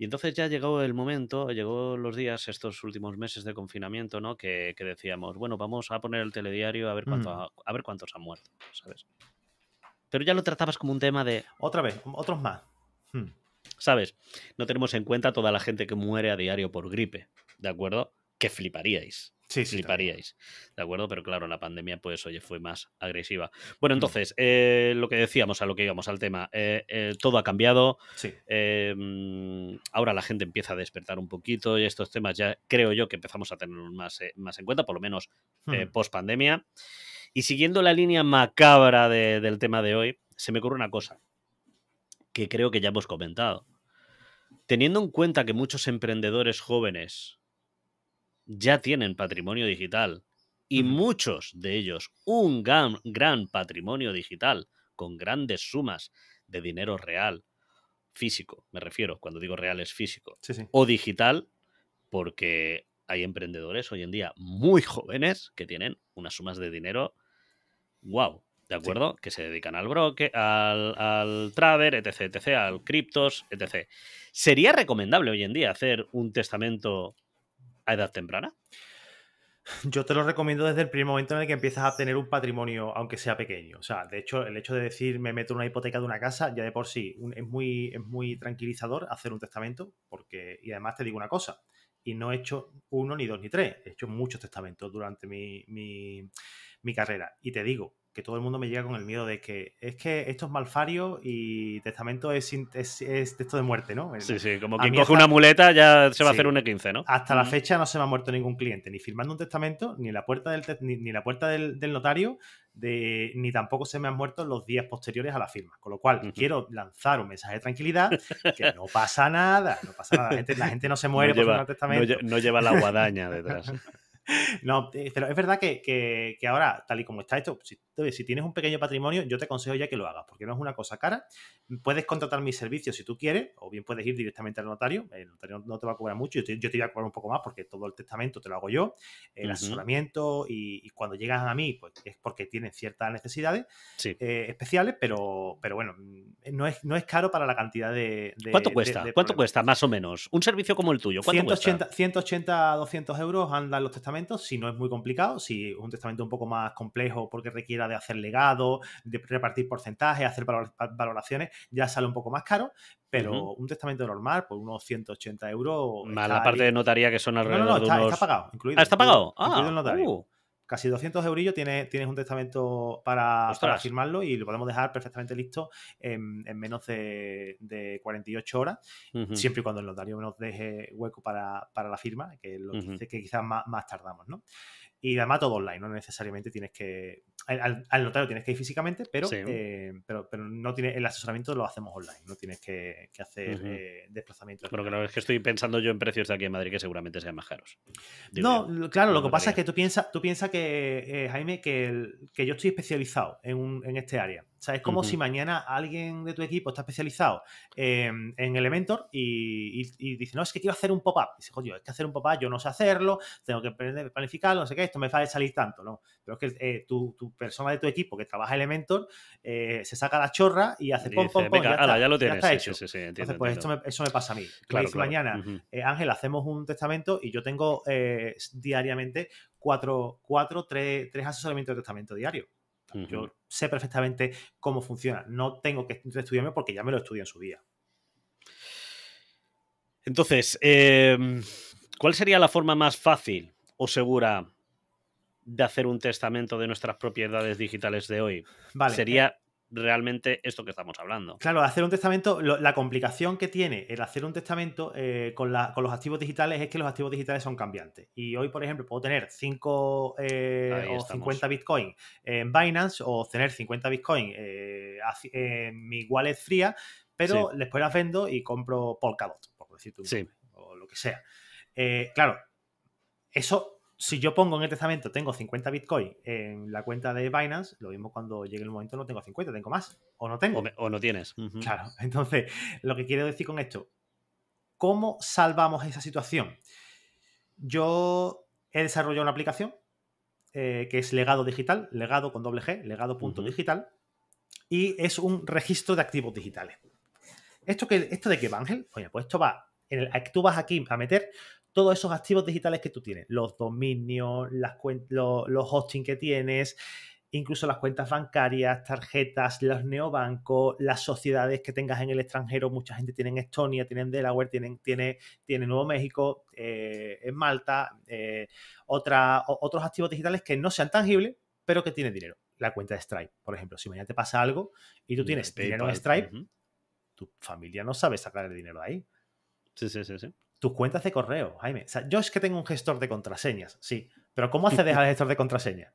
Y entonces ya llegó el momento, llegó los días, estos últimos meses de confinamiento, ¿no? Que, decíamos, bueno, vamos a poner el telediario a ver, mm. a ver cuántos han muerto, ¿sabes? Pero ya lo tratabas como un tema de... Otra vez, otros más. Hmm. ¿Sabes? No tenemos en cuenta toda la gente que muere a diario por gripe, ¿de acuerdo? Que fliparíais. Sí, sí, fliparíais. ¿De acuerdo? Pero claro, la pandemia, pues, oye, fue más agresiva. Bueno, entonces, eh, lo que decíamos, a lo que íbamos, al tema, eh, eh, todo ha cambiado. Mm, ahora la gente empieza a despertar un poquito y estos temas ya creo yo que empezamos a tenerlos más, más en cuenta, por lo menos hmm. post pandemia. Y siguiendo la línea macabra del tema de hoy, se me ocurre una cosa que creo que ya hemos comentado. Teniendo en cuenta que muchos emprendedores jóvenes ya tienen patrimonio digital y muchos de ellos un gran, patrimonio digital con grandes sumas de dinero real, físico, me refiero, cuando digo real es físico, o digital, porque hay emprendedores hoy en día muy jóvenes que tienen unas sumas de dinero, wow, ¿de acuerdo? Que se dedican al broker, al, al trader, etc., etc., al criptos, etc. ¿Sería recomendable hoy en día hacer un testamento a edad temprana? Yo te lo recomiendo desde el primer momento en el que empiezas a tener un patrimonio, aunque sea pequeño. O sea, de hecho, el hecho de decir me meto una hipoteca de una casa, ya de por sí es, muy, muy tranquilizador hacer un testamento, porque, y además te digo una cosa, y no he hecho uno, ni dos, ni tres, he hecho muchos testamentos durante mi carrera. Y te digo, que todo el mundo me llega con el miedo de que es que esto es malfario y testamento es, texto de muerte, ¿no? Sí, sí, como quien coge una muleta ya se va a hacer un e 15, ¿no? Hasta la fecha no se me ha muerto ningún cliente, ni firmando un testamento, ni la puerta del, ni, la puerta del, notario, de, ni tampoco se me han muerto los días posteriores a la firma. Con lo cual, quiero lanzar un mensaje de tranquilidad, que no pasa nada, no pasa nada, la gente, no se muere no por firmar testamento. no lleva la guadaña detrás. <laughs> <laughs> No, eh, pero es verdad que, ahora, tal y como está esto, si, tienes un pequeño patrimonio, yo te aconsejo ya que lo hagas, porque no es una cosa cara. Puedes contratar mis servicios si tú quieres, o bien puedes ir directamente al notario. El notario no te va a cobrar mucho, yo te, voy a cobrar un poco más porque todo el testamento te lo hago yo, el asesoramiento, y, cuando llegas a mí, pues es porque tienen ciertas necesidades eh, especiales, pero, pero bueno, mm, no es, no es caro para la cantidad de. ¿Cuánto cuesta? ¿Cuánto cuesta, más o menos? Un servicio como el tuyo, ¿cuánto 180, cuesta? 180 200 euros andan los testamentos si no es muy complicado, si es un testamento un poco más complejo porque requiera de hacer legado, de repartir porcentajes, hacer valoraciones, ya sale un poco más caro, pero un testamento normal por unos 180 euros. Más la parte de notaría que son alrededor está, de unos... Ah, está pagado, está pagado casi 200 eurillos tienes, un testamento para, firmarlo y lo podemos dejar perfectamente listo en, menos de, 48 horas, siempre y cuando el notario nos deje hueco para, la firma, que, lo dice, que, quizás más, más tardamos, ¿no? Y además todo online, no necesariamente tienes que. Al, notario tienes que ir físicamente, pero, eh, pero, pero, no tiene, el asesoramiento lo hacemos online, no tienes que, hacer eh, desplazamientos. Pero es que estoy pensando yo en precios de aquí en Madrid que seguramente sean más caros. No, claro, lo que pasa es que tú piensas tú piensa que, eh, Jaime, que, que yo estoy especializado en, en este área. O sea, es como si mañana alguien de tu equipo está especializado em, en Elementor y, dice, no, es que quiero hacer un pop-up. Dice, joder, es que hacer un pop-up yo no sé hacerlo, tengo que planificarlo, no sé qué, esto me va a salir tanto, ¿no? Pero es que eh, tu, persona de tu equipo que trabaja Elementor eh, se saca la chorra y hace pom, pom, pom, ya, ya lo tienes, hecho. Sí, sí, Entonces, pues eso me pasa a mí. Claro, mañana, eh, Ángel, hacemos un testamento y yo tengo diariamente cuatro, cuatro tres, tres asesoramientos de testamento diario. Yo sé perfectamente cómo funciona. No tengo que estudiarme porque ya me lo estudié en su día. Entonces, em, ¿cuál sería la forma más fácil o segura de hacer un testamento de nuestras propiedades digitales de hoy? Vale. Sería eh, realmente esto que estamos hablando. Claro, hacer un testamento, la complicación que tiene el hacer un testamento eh, con, los activos digitales es que los activos digitales son cambiantes. Y hoy, por ejemplo, puedo tener 5 eh, o 50 Bitcoin en Binance o tener 50 Bitcoin eh, en mi wallet fría, pero después las vendo y compro Polkadot, por decir tú, o lo que sea. claro, eso si yo pongo en el testamento tengo 50 Bitcoin en la cuenta de Binance, lo mismo cuando llegue el momento no tengo 50, tengo más. O no tengo. O, no tienes. Claro. <laughs> Entonces, lo que quiero decir con esto, ¿cómo salvamos esa situación? Yo he desarrollado una aplicación eh, que es legado digital, legado con doble G, legado.digital, punto digital y es un registro de activos digitales. ¿Esto, que, esto de qué Ángel? Oye, pues esto va en tú vas aquí a meter todos esos activos digitales que tú tienes, los dominios, las los, los hosting que tienes, incluso las cuentas bancarias, tarjetas, los neobancos, las sociedades que tengas en el extranjero. Mucha gente tiene en Estonia, tiene en Delaware, tienen, tiene, tiene Nuevo México, eh, en Malta, eh, otros activos digitales que no sean tangibles, pero que tienen dinero. La cuenta de Stripe, por ejemplo. Si mañana te pasa algo y tú tienes dinero en Stripe, tu familia no sabe sacar el dinero de ahí. Sí, sí, sí, sí tus cuentas de correo, Jaime. yo es que tengo un gestor de contraseñas, sí, pero ¿cómo accedes al gestor de contraseñas?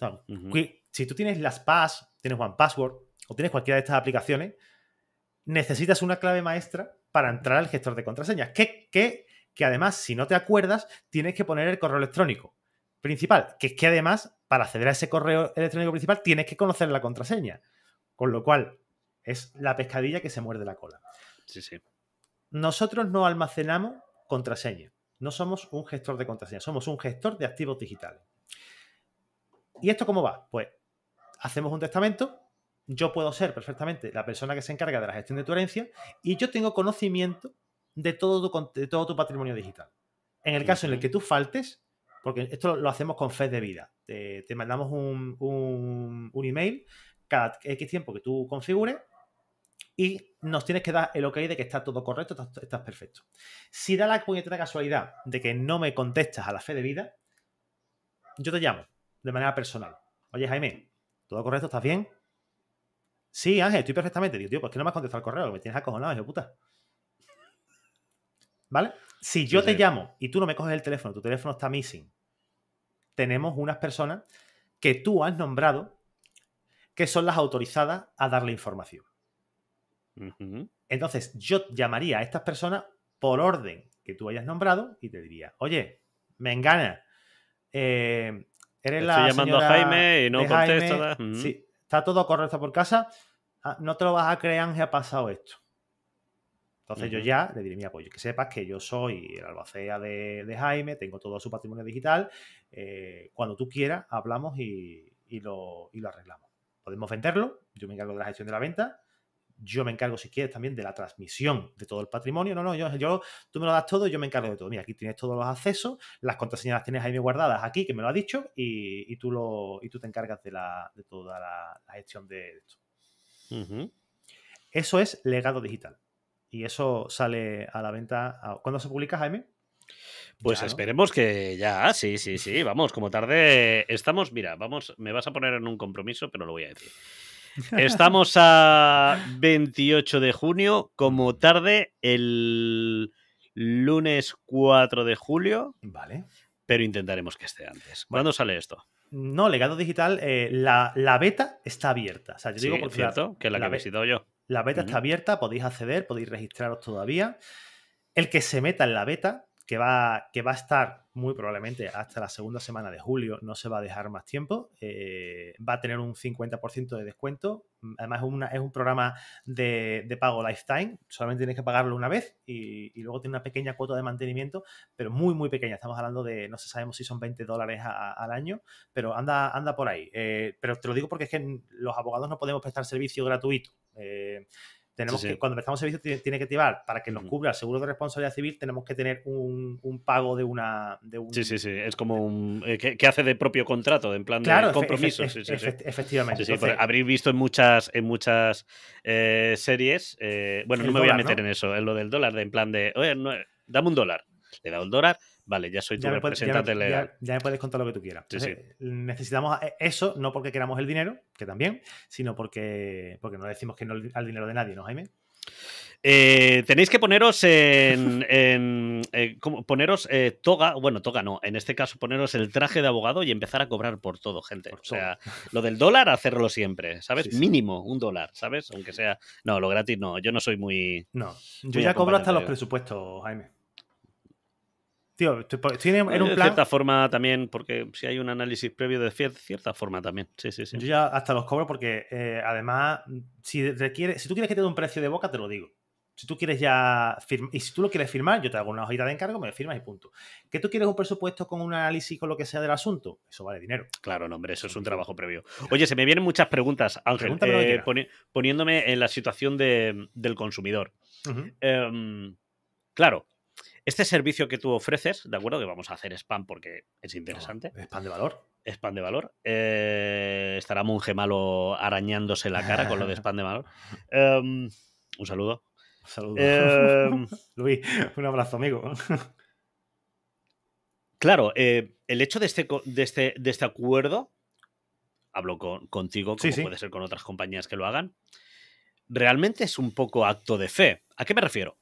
<laughs> Si tú tienes las PAS, tienes One Password o tienes cualquiera de estas aplicaciones, necesitas una clave maestra para entrar al gestor de contraseñas. Que, que, que además, si no te acuerdas, tienes que poner el correo electrónico principal. Que es que además, para acceder a ese correo electrónico principal, tienes que conocer la contraseña. Con lo cual, es la pescadilla que se muerde la cola. Sí, sí. Nosotros no almacenamos contraseña. No somos un gestor de contraseña, somos un gestor de activos digitales. ¿Y esto cómo va? Pues hacemos un testamento, yo puedo ser perfectamente la persona que se encarga de la gestión de tu herencia y yo tengo conocimiento de todo tu, patrimonio digital. En el caso en el que tú faltes, porque esto lo hacemos con fe de vida, te, mandamos un, un email cada X tiempo que tú configures y nos tienes que dar el ok de que está todo correcto, estás, perfecto. Si da la puñetera casualidad de que no me contestas a la fe de vida, yo te llamo de manera personal. Oye, Jaime, ¿todo correcto? ¿Estás bien? Sí, Ángel, estoy perfectamente. Digo, tío, ¿por pues, qué no me has contestado el correo, me tienes acojonado, hijo puta. ¿Vale? Si yo te llamo y tú no me coges el teléfono, tu teléfono está missing, tenemos unas personas que tú has nombrado que son las autorizadas a darle información. Entonces, yo llamaría a estas personas por orden que tú hayas nombrado y te diría, oye, me engana. Eh, estoy llamando a Jaime y no contesta. Sí, está todo correcto por casa. Ah, no te lo vas a creer, Ángel, ha pasado esto. Entonces yo ya le diré, mira, pues que sepas que yo soy el albacea de, Jaime, tengo todo su patrimonio digital. Eh, cuando tú quieras, hablamos y, lo, y, lo, arreglamos. Podemos venderlo, yo me encargo de la gestión de la venta yo me encargo, si quieres, también de la transmisión de todo el patrimonio. No, no, yo, yo tú me lo das todo y yo me encargo de todo. Mira, aquí tienes todos los accesos, las contraseñas las tienes ahí guardadas aquí, que me lo ha dicho, y, tú, lo, y tú te encargas de, la, de toda la, gestión de esto. Eso es legado digital. Y eso sale a la venta. ¿Cuándo se publica, Jaime? Pues esperemos que ya, sí, sí, sí, vamos, como tarde estamos, mira, vamos, me vas a poner en un compromiso, pero lo voy a decir. Estamos a 28 de junio, como tarde, el lunes 4 de julio. Vale. Pero intentaremos que esté antes. ¿Cuándo sale esto? No, legado digital, eh, la, beta está abierta. O sea, yo digo por cierto, que la, que he visitado yo. La beta está abierta, podéis acceder, podéis registraros todavía. El que se meta en la beta que va, que va a estar muy probablemente hasta la segunda semana de julio, no se va a dejar más tiempo, eh, va a tener un 50% de descuento, mm, además es, una, es un programa de, pago lifetime, solamente tienes que pagarlo una vez y, luego tiene una pequeña cuota de mantenimiento, pero muy, muy pequeña, estamos hablando de, no sé, sabemos si son 20 dólares al año, pero anda, anda por ahí. Eh, pero te lo digo porque es que los abogados no podemos prestar servicio gratuito. Eh, tenemos que, cuando empezamos servicio, tiene, que activar, para que nos cubra el seguro de responsabilidad civil, tenemos que tener un, pago de una. sí, sí, sí. Es como un. Eh, que, hace de propio contrato, en plan de compromiso. sí, efectivamente. habréis visto en muchas, en muchas eh, series. Eh, bueno, no me voy a meter en eso, en lo del dólar, de, en plan de. Oye, dame un dólar. Le da un dólar, vale, ya soy tu representante me puedes, ya, me puedes contar lo que tú quieras. Necesitamos eso, no porque queramos el dinero, que también, sino porque, porque no decimos que no al dinero de nadie, ¿no, Jaime? Eh, tenéis que poneros en, <laughs> eh, poneros eh, toga, bueno, toga no, en este caso poneros el traje de abogado y empezar a cobrar por todo, gente. o sea, <laughs> lo del dólar, hacerlo siempre, ¿sabes? Mínimo un dólar, ¿sabes? Aunque sea. No, lo gratis no, yo no soy muy. No, yo ya cobro hasta los presupuestos, Jaime. Tío, estoy, en, un plan. De cierta forma también, porque si hay un análisis previo, de cierta forma también. Yo ya hasta los cobro porque, eh, además, si, requiere, si tú quieres que te dé un precio de boca, te lo digo. Si tú quieres ya firmar, y si tú lo quieres firmar, yo te hago una hojita de encargo, me lo firmas y punto. ¿Que tú quieres un presupuesto con un análisis con lo que sea del asunto? Eso vale dinero. Claro, hombre, eso es un trabajo previo. Oye, se me vienen muchas preguntas, Ángel, eh, poniéndome en la situación del consumidor. Em, claro, este servicio que tú ofreces, ¿de acuerdo? Que vamos a hacer spam porque es interesante. spam de valor. Spam de valor. Eh, estará Monje Malo arañándose la cara con lo de spam de valor. <laughs> Em, un saludo. Un saludo. Em, <laughs> Luis, un abrazo, amigo. <laughs> Claro, eh, el hecho este de este, de este, acuerdo, hablo contigo, como puede ser con otras compañías que lo hagan, realmente es un poco acto de fe. ¿A qué me refiero?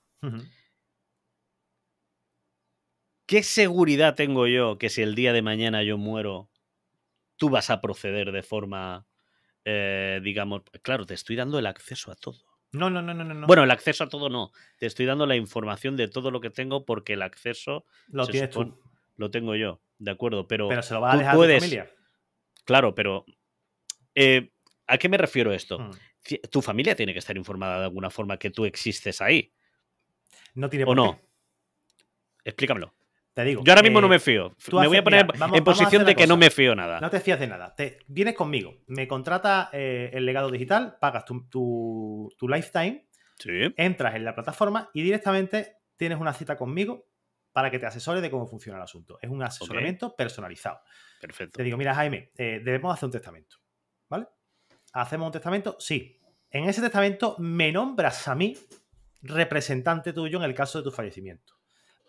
¿Qué seguridad tengo yo que si el día de mañana yo muero, tú vas a proceder de forma, eh, digamos, claro, te estoy dando el acceso a todo. No, no, no, no, no. Bueno, el acceso a todo no. Te estoy dando la información de todo lo que tengo porque el acceso lo tienes tú. Lo tengo yo, de acuerdo. Pero, pero se lo va a dejar a tu familia. Claro, pero eh, ¿a qué me refiero esto? Hmm. Tu familia tiene que estar informada de alguna forma que tú existes ahí. No tiene por ¿O no? Explícamelo. Te digo. Yo ahora mismo eh, no me fío. Me voy a poner en posición de que no me fío nada. No te fías de nada. vienes conmigo, me contrata eh, el legado digital, pagas tu, lifetime, entras en la plataforma y directamente tienes una cita conmigo para que te asesore de cómo funciona el asunto. Es un asesoramiento personalizado. Perfecto. Te digo, mira, Jaime, eh, debemos hacer un testamento. ¿Vale? ¿Hacemos un testamento? Sí. En ese testamento me nombras a mí representante tuyo en el caso de tu fallecimiento.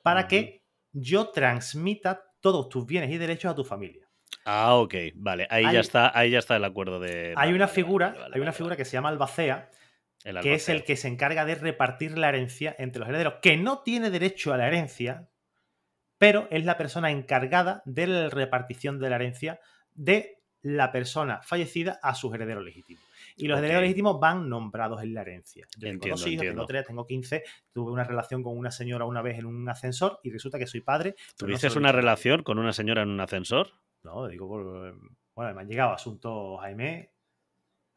Para qué? que yo transmita todos tus bienes y derechos a tu familia. Ah, ok, vale. Ahí, ya, está, ahí ya está el acuerdo de. Hay una figura, hay una figura que se llama albacea, que es el que se encarga de repartir la herencia entre los herederos, que no tiene derecho a la herencia, pero es la persona encargada de la repartición de la herencia de la persona fallecida a su herederos legítimos. Y los delegados legítimos van nombrados en la herencia. Yo tengo dos hijos, tengo tres, tengo quince. Tuve una relación con una señora una vez en un ascensor y resulta que soy padre. ¿Tuviste no una relación con una señora en un ascensor? No, digo, eh, bueno, me han llegado asuntos, Jaime,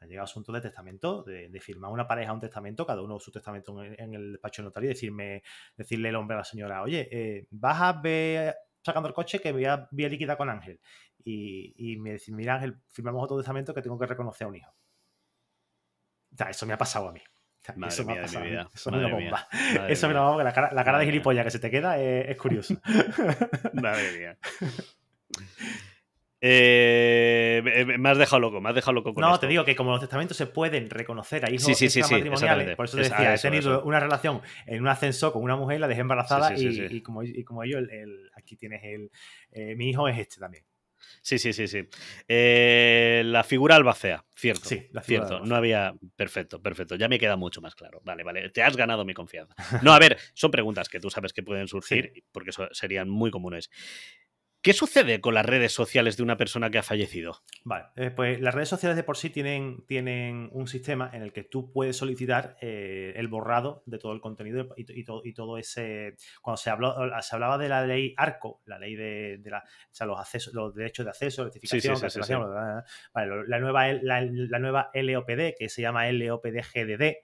han llegado asuntos de testamento, de, firmar una pareja un testamento, cada uno su testamento en, el despacho notario y decirme, decirle el hombre a la señora, oye, baja eh, vas a ver sacando el coche que voy a, voy liquidar con Ángel. Y, y me dice, mira Ángel, firmamos otro testamento que tengo que reconocer a un hijo eso me ha pasado a mí. eso me ha pasado. mí. eso es una bomba. <laughs> Eso me lo hago, la cara, la cara de gilipollas que se te queda eh, es, curiosa curioso. <laughs> <laughs> madre mía. Eh, me has dejado loco, me has dejado loco con No, te digo que como los testamentos se pueden reconocer a hijos sí, sí, matrimoniales, por eso te decía, ah, he tenido una relación en un ascenso con una mujer la dejé embarazada y, como, y como yo, el, aquí tienes el... Eh, mi hijo es este también. Sí, sí, sí, sí. Eh, la figura albacea, cierto. Sí, cierto. No había. Perfecto, perfecto. Ya me queda mucho más claro. Vale, vale. Te has ganado mi confianza. No, a ver, son preguntas que tú sabes que pueden <laughs> surgir porque serían muy comunes. ¿Qué sucede con las redes sociales de una persona que ha fallecido? Vale, eh, pues las redes sociales de por sí tienen, tienen, un sistema en el que tú puedes solicitar eh, el borrado de todo el contenido y, todo, ese. Cuando se, se hablaba de la ley ARCO, la ley de, los, accesos, los derechos de acceso, rectificación, sí, la, nueva, e, la, nueva LOPD, que se llama LOPD-GDD,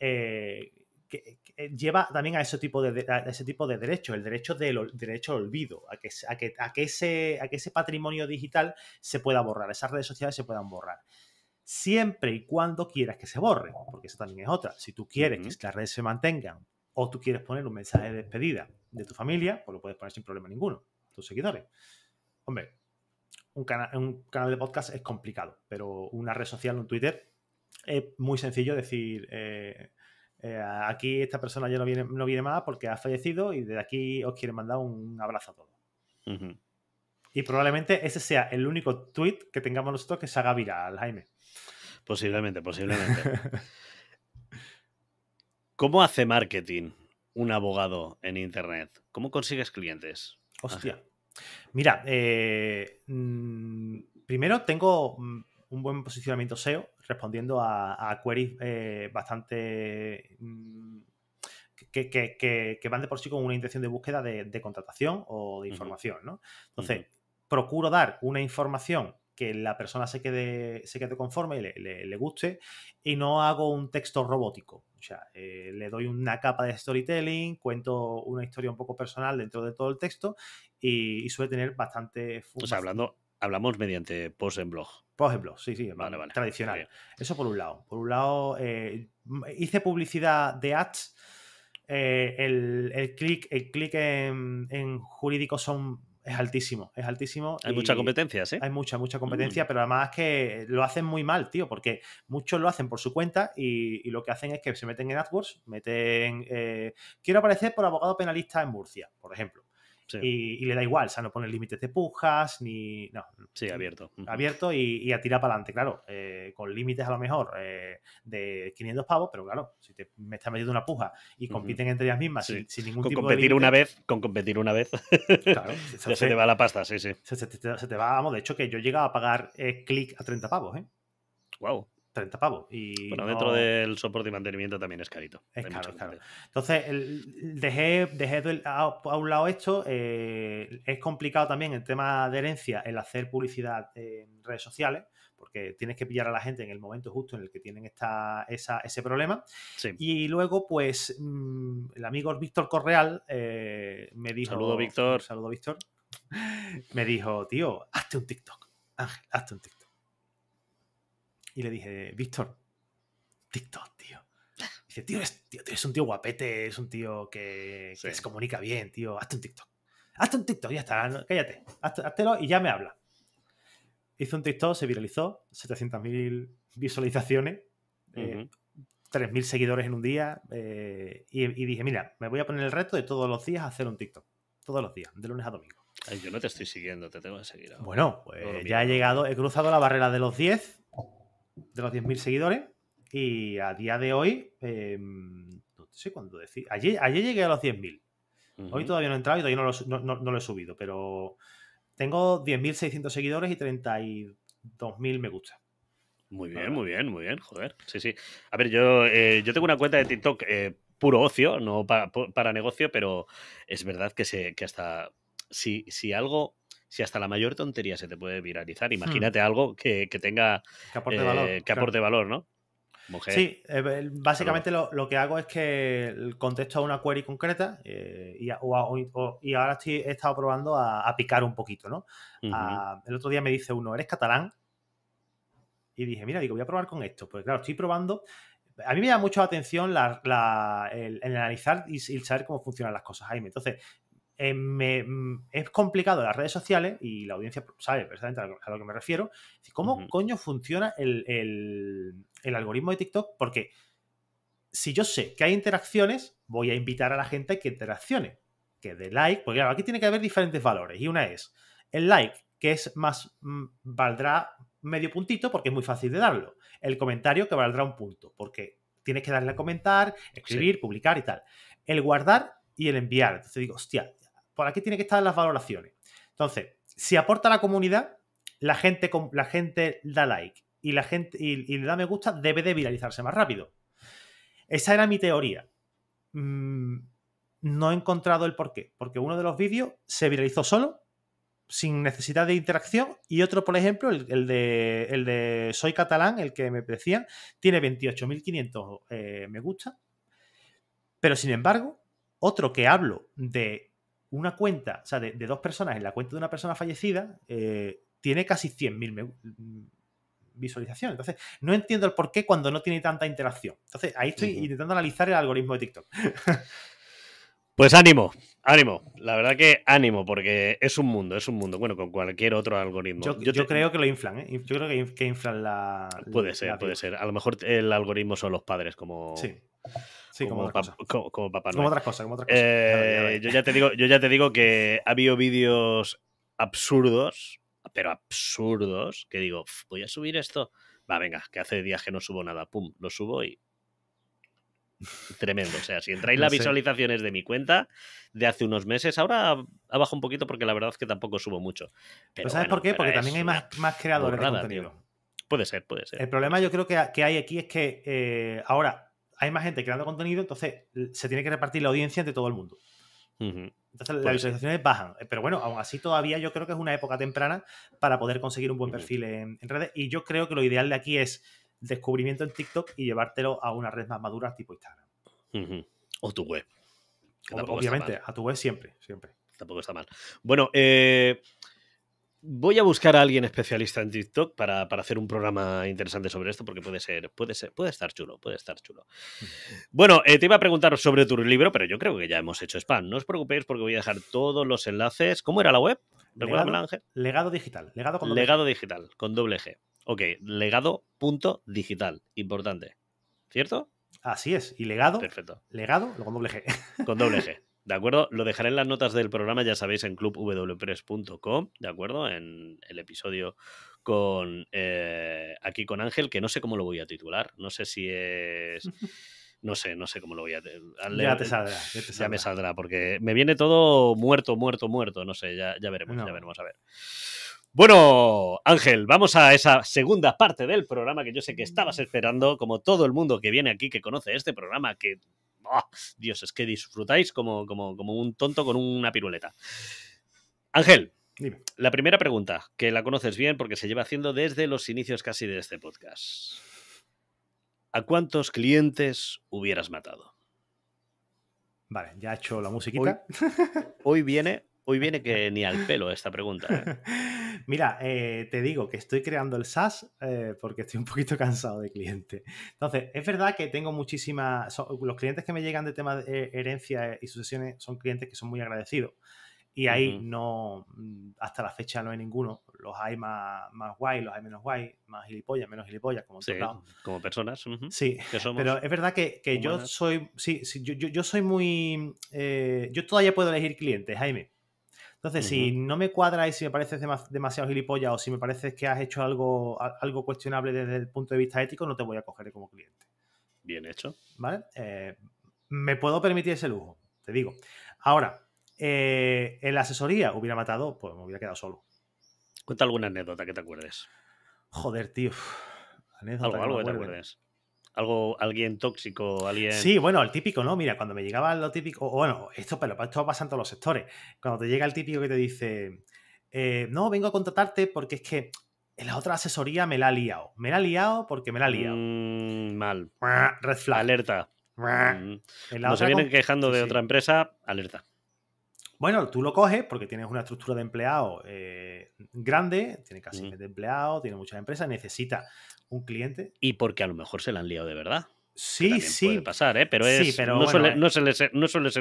eh, que, eh, lleva también a ese tipo de, ese tipo de derechos, el derecho del derecho al olvido, a que, a, que, ese, que ese patrimonio digital se pueda borrar, esas redes sociales se puedan borrar. Siempre y cuando quieras que se borren, porque eso también es otra. Si tú quieres que las redes se mantengan o tú quieres poner un mensaje de despedida de tu familia, pues lo puedes poner sin problema ninguno, tus seguidores. Hombre, un, un canal de podcast es complicado, pero una red social, un Twitter, es muy sencillo decir... Eh, eh, aquí esta persona ya no viene, no viene más porque ha fallecido y desde aquí os quiere mandar un abrazo a todos. Y probablemente ese sea el único tweet que tengamos nosotros que se haga viral, Jaime. Posiblemente, posiblemente. <laughs> ¿Cómo hace marketing un abogado en Internet? ¿Cómo consigues clientes? Hostia. Mira, eh, mm, primero tengo mm, un buen posicionamiento SEO respondiendo a, queries eh, bastante mm, que, van de por sí con una intención de búsqueda de, contratación o de información, ¿no? Entonces, procuro dar una información que la persona se quede, se quede conforme y le, guste y no hago un texto robótico. O sea, eh, le doy una capa de storytelling, cuento una historia un poco personal dentro de todo el texto y, y suele tener bastante... O sea, hablando, hablamos mediante post en blog. Post en blog, sí, sí, vale, vale. tradicional. Eso por un lado. Por un lado, eh, hice publicidad de ads. Eh, el, clic el click en, jurídico son es altísimo, es altísimo. Hay mucha competencia, ¿sí? Hay mucha, mucha mm. competencia, pero además es que lo hacen muy mal, tío, porque muchos lo hacen por su cuenta y, lo que hacen es que se meten en AdWords, meten... Eh, quiero aparecer por abogado penalista en Murcia, por ejemplo. Y, le da igual, o sea, no pone límites de pujas, ni. No. Sí, abierto. Abierto y, a tirar para adelante, claro. Eh, con límites a lo mejor eh, de 500 pavos, pero claro, si te, me estás metiendo una puja y compiten entre ellas mismas sin sin, tipo ningún con competir una vez Con competir una vez. Claro. <laughs> ya se, te va la pasta, sí, sí. Se, te, va, vamos, de hecho, que yo llegaba a pagar eh, clic a 30 pavos, ¿eh? ¡Wow! 30 pavos. Y bueno, dentro del soporte y mantenimiento también es carito. Es caro, es caro. Entonces, dejé, dejé a, un lado esto. Eh, es complicado también el tema de herencia, el hacer publicidad en redes sociales, porque tienes que pillar a la gente en el momento justo en el que tienen esta, esa, ese problema. Y luego, pues, mm, el amigo Víctor Correal eh, me dijo... Saludo, Víctor. Saludo, Víctor. <laughs> Me dijo, tío, hazte un TikTok. Ángel, hazte un TikTok. Y le dije, Víctor, TikTok, tío. Dice, tío es un tío guapete, es un tío que, se comunica bien, tío. Hazte un TikTok. Hazte un TikTok, ya está, cállate. Hazte, háztelo y ya me habla. Hizo un TikTok, se viralizó, 700.000 visualizaciones, 3.000 eh, seguidores en un día. Eh, y, dije, mira, me voy a poner el reto de todos los días hacer un TikTok. Todos los días, de lunes a domingo. yo no te estoy siguiendo, te tengo que seguir. Bueno, pues ya he llegado, he cruzado la barrera de los 10 de los 10.000 seguidores y a día de hoy, em, no sé cuándo decir, ayer, llegué a los 10.000. Hoy todavía no he entrado y todavía no lo, he subido, pero tengo 10.600 seguidores y 32.000 me gusta. Muy bien, muy bien, muy bien, joder. Sí, sí. A ver, yo, eh, yo tengo una cuenta de TikTok eh, puro ocio, no para, negocio, pero es verdad que, se, que hasta si, si algo si hasta la mayor tontería se te puede viralizar, hmm. imagínate algo que, tenga. Que aporte, eh, valor, ¿no? Sí, eh, básicamente lo, que hago es que contesto a una query concreta eh, y, y, ahora estoy, he estado probando a, picar un poquito, ¿no? el otro día me dice uno, ¿eres catalán? Y dije, mira, digo, voy a probar con esto. Pues claro, estoy probando. A mí me da mucho la atención el, analizar y saber cómo funcionan las cosas, Jaime. Entonces, eh, me, mm, es complicado las redes sociales y la audiencia sabe precisamente a lo, que me refiero. ¿Cómo coño funciona el, algoritmo de TikTok? Porque si yo sé que hay interacciones, voy a invitar a la gente a que interaccione, que de like, porque claro, aquí tiene que haber diferentes valores. Y una es el like, que es más, mm, valdrá medio puntito porque es muy fácil de darlo. El comentario, que valdrá un punto, porque tienes que darle a comentar, escribir, publicar y tal. El guardar y el enviar. Entonces digo, hostia, por aquí tiene que estar las valoraciones. Entonces, si aporta a la comunidad, la gente, la gente da like y la gente y, le da me gusta, debe de viralizarse más rápido. Esa era mi teoría. Mm, no he encontrado el porqué, porque uno de los vídeos se viralizó solo, sin necesidad de interacción, y otro, por ejemplo, el, de, Soy Catalán, el que me decían, tiene 28.500 eh, me gusta, pero sin embargo, otro que hablo de una cuenta, o sea, de, dos personas, en la cuenta de una persona fallecida, eh, tiene casi 100.000 mm, visualizaciones. Entonces, no entiendo el por qué cuando no tiene tanta interacción. Entonces, ahí estoy intentando analizar el algoritmo de TikTok. <laughs> Pues ánimo, ánimo. La verdad que ánimo, porque es un mundo, es un mundo. Bueno, con cualquier otro algoritmo. Yo, creo que lo inflan, ¿eh? Yo creo que, inflan la. Puede ser, puede ser. A lo mejor el algoritmo son los padres, como. Sí como, Papá Noel. Como otras cosas, eh, yo, ya te digo, yo ya te digo que ha habido vídeos absurdos, pero absurdos, que digo, voy a subir esto. Va, venga, que hace días que no subo nada. Pum, lo subo y Tremendo. O sea, si entráis <laughs> las visualizaciones de mi cuenta de hace unos meses, ahora ha un poquito porque la verdad es que tampoco subo mucho. Pero, ¿sabes por qué? Porque también hay más, más creadores de contenido. Puede ser, puede ser. El problema yo creo que, hay aquí es que eh, ahora hay más gente creando contenido, entonces se tiene que repartir la audiencia entre todo el mundo. Entonces las pues visualizaciones bajan. Eh, pero bueno, aún así todavía yo creo que es una época temprana para poder conseguir un buen perfil en, redes. Y yo creo que lo ideal de aquí es descubrimiento en TikTok y llevártelo a una red más madura tipo Instagram. O tu web. Obviamente, a tu web siempre, siempre. Tampoco está mal. Bueno, eh, Voy a buscar a alguien especialista en TikTok para, para, hacer un programa interesante sobre esto, porque puede ser, puede ser, puede estar chulo, puede estar chulo. <laughs> Bueno, eh, te iba a preguntar sobre tu libro, pero yo creo que ya hemos hecho spam. No os preocupéis porque voy a dejar todos los enlaces. ¿Cómo era la web? Legado, Ángel? legado digital, legado con doble Legado digital, con doble G. Ok, legado.digital, importante. ¿Cierto? Así es, y legado. Perfecto. Legado, con doble G. Con doble <laughs> G. ¿De acuerdo? Lo dejaré en las notas del programa, ya sabéis, en clubwpress.com, ¿de acuerdo? En el episodio con eh, aquí con Ángel, que no sé cómo lo voy a titular, no sé si es... No sé, no sé cómo lo voy a... ya te saldrá. Ya, te saldrá. ya me saldrá, porque me viene todo muerto, muerto, muerto, no sé, ya, veremos, ya veremos, a ver. Bueno, Ángel, vamos a esa segunda parte del programa que yo sé que estabas esperando, como todo el mundo que viene aquí, que conoce este programa, que ¡Ah! Dios, es que disfrutáis como, como, como un tonto con una piruleta. Ángel, La primera pregunta, que la conoces bien porque se lleva haciendo desde los inicios casi de este podcast. ¿A cuántos clientes hubieras matado? Vale, ya ha hecho la musiquita. <laughs> hoy viene Hoy viene que ni al pelo esta pregunta. ¿eh? <laughs> Mira, eh, te digo que estoy creando el SaaS eh, porque estoy un poquito <laughs> cansado de cliente. Entonces, es verdad que tengo muchísimas... los clientes que me llegan de temas de herencia y sucesiones son clientes que son muy agradecidos. Y ahí no, mm, hasta la fecha no hay ninguno. Los hay más, más guay, los hay menos guay, más gilipollas, menos gilipollas, como como personas. Sí, pero es verdad que, yo soy, sí, yo, yo, soy muy, yo todavía puedo elegir clientes, Jaime. Entonces, si no me cuadra y si me pareces demasiado gilipollas o si me parece que has hecho algo, algo cuestionable desde el punto de vista ético, no te voy a coger como cliente. Bien hecho. ¿Vale? Eh, me puedo permitir ese lujo, te digo. Ahora, eh, en la asesoría hubiera matado, pues me hubiera quedado solo. Cuenta alguna anécdota que te acuerdes. Joder, tío. algo que te acuerdes algo, alguien tóxico, alguien. Sí, bueno, el típico, ¿no? Mira, cuando me llegaba lo típico, bueno, esto, pero esto pasa en todos los sectores. Cuando te llega el típico que te dice, eh, no, vengo a contratarte porque es que en la otra asesoría me la ha liado. Me la ha liado porque me la ha liado. Mm, mal. Red flag. Alerta. Mm. Cuando se vienen quejando de otra empresa, alerta. Bueno, tú lo coges porque tienes una estructura de empleados eh, grande, tiene casi empleados tiene muchas empresas, necesita un cliente. Y porque a lo mejor se la han liado de verdad. Sí, sí. Puede pasar, ¿eh? pero, es, eh. no, suele, ser,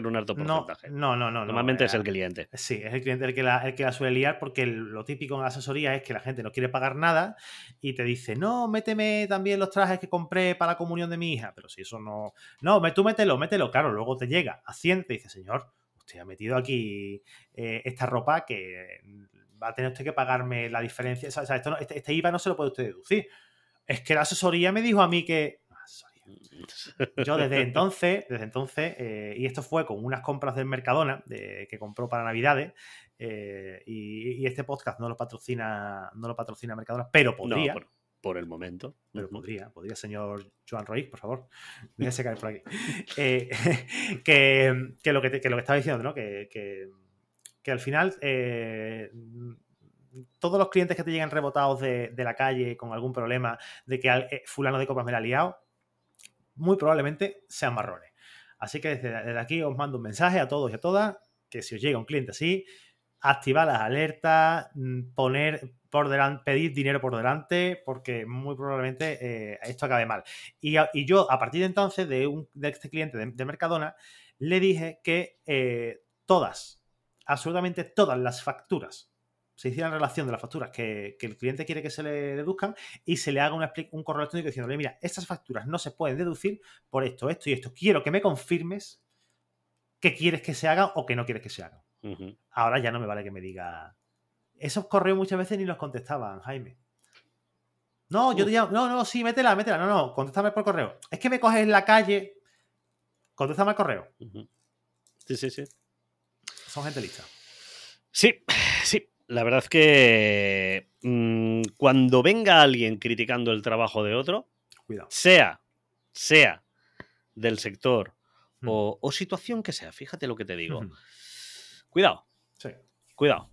un alto porcentaje. No, no, no. Normalmente es eh, el cliente. Sí, es el cliente el que la, que suele liar porque lo típico en la asesoría es que la gente no quiere pagar nada y te dice, no, méteme también los trajes que compré para la comunión de mi hija. Pero si eso no. No, tú mételo, mételo. Claro, luego te llega a 100 te dice, señor, usted ha metido aquí eh, esta ropa que va a tener usted que pagarme la diferencia. O sea, esto este, este IVA no se lo puede usted deducir. Es que la asesoría me dijo a mí que. Ah, <laughs> Yo desde entonces, desde entonces, eh, y esto fue con unas compras del Mercadona que compró para Navidades, eh, y, este podcast no lo patrocina, no lo patrocina Mercadona, pero podría. por, el momento. Pero podría, podría, señor Joan Roig, por favor. <laughs> Déjese caer por aquí. Eh, <laughs> que, lo que, estaba diciendo, ¿no? que al final todos los clientes que te llegan rebotados de, la calle con algún problema de que eh, fulano de copas me la ha liado, muy probablemente sean marrones. Así que desde, aquí os mando un mensaje a todos y a todas que si os llega un cliente así, activar las alertas, mm, poner por delante, pedir dinero por delante, porque muy probablemente eh, esto acabe mal. Y, yo, a partir de entonces, de, este cliente de, Mercadona, le dije que eh, todas, absolutamente todas las facturas se hiciera la relación de las facturas que, el cliente quiere que se le deduzcan y se le haga un correo electrónico diciéndole, mira, estas facturas no se pueden deducir por esto, esto y esto. Quiero que me confirmes que quieres que se haga o que no quieres que se haga. Ahora ya no me vale que me diga... Esos correos muchas veces ni los contestaban, Jaime. No, yo te llamo. No, no, sí, métela, métela. No, no, contéstame por correo. Es que me coges en la calle. Contéstame al correo. Sí, sí, sí. Son gente lista. Sí, la verdad es que mm, cuando venga alguien criticando el trabajo de otro, Cuidado. sea, sea del sector mm. o, situación que sea, fíjate lo que te digo. Cuidado. Cuidado.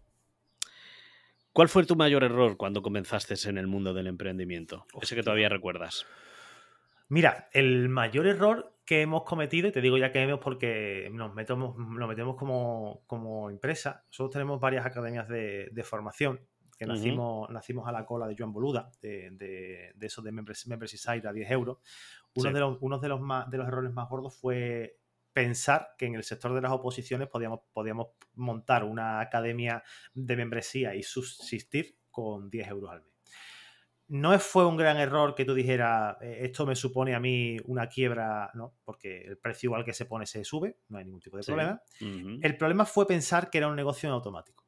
¿Cuál fue tu mayor error cuando comenzaste en el mundo del emprendimiento? Ese que todavía recuerdas. Mira, el mayor error que hemos cometido, y te digo ya que hemos porque nos, metemos, metemos como, empresa, nosotros tenemos varias academias de, formación, que nacimos, a la cola de Joan Boluda, de, de, de esos de Membership a 10 euros. Uno, de, los, de, los de los errores más gordos fue pensar que en el sector de las oposiciones podíamos, podíamos montar una academia de membresía y subsistir con 10 euros al mes no fue un gran error que tú dijeras, eh, esto me supone a mí una quiebra, ¿no? Porque el precio igual que se pone se sube, no hay ningún tipo de problema. El problema fue pensar que era un negocio en automático.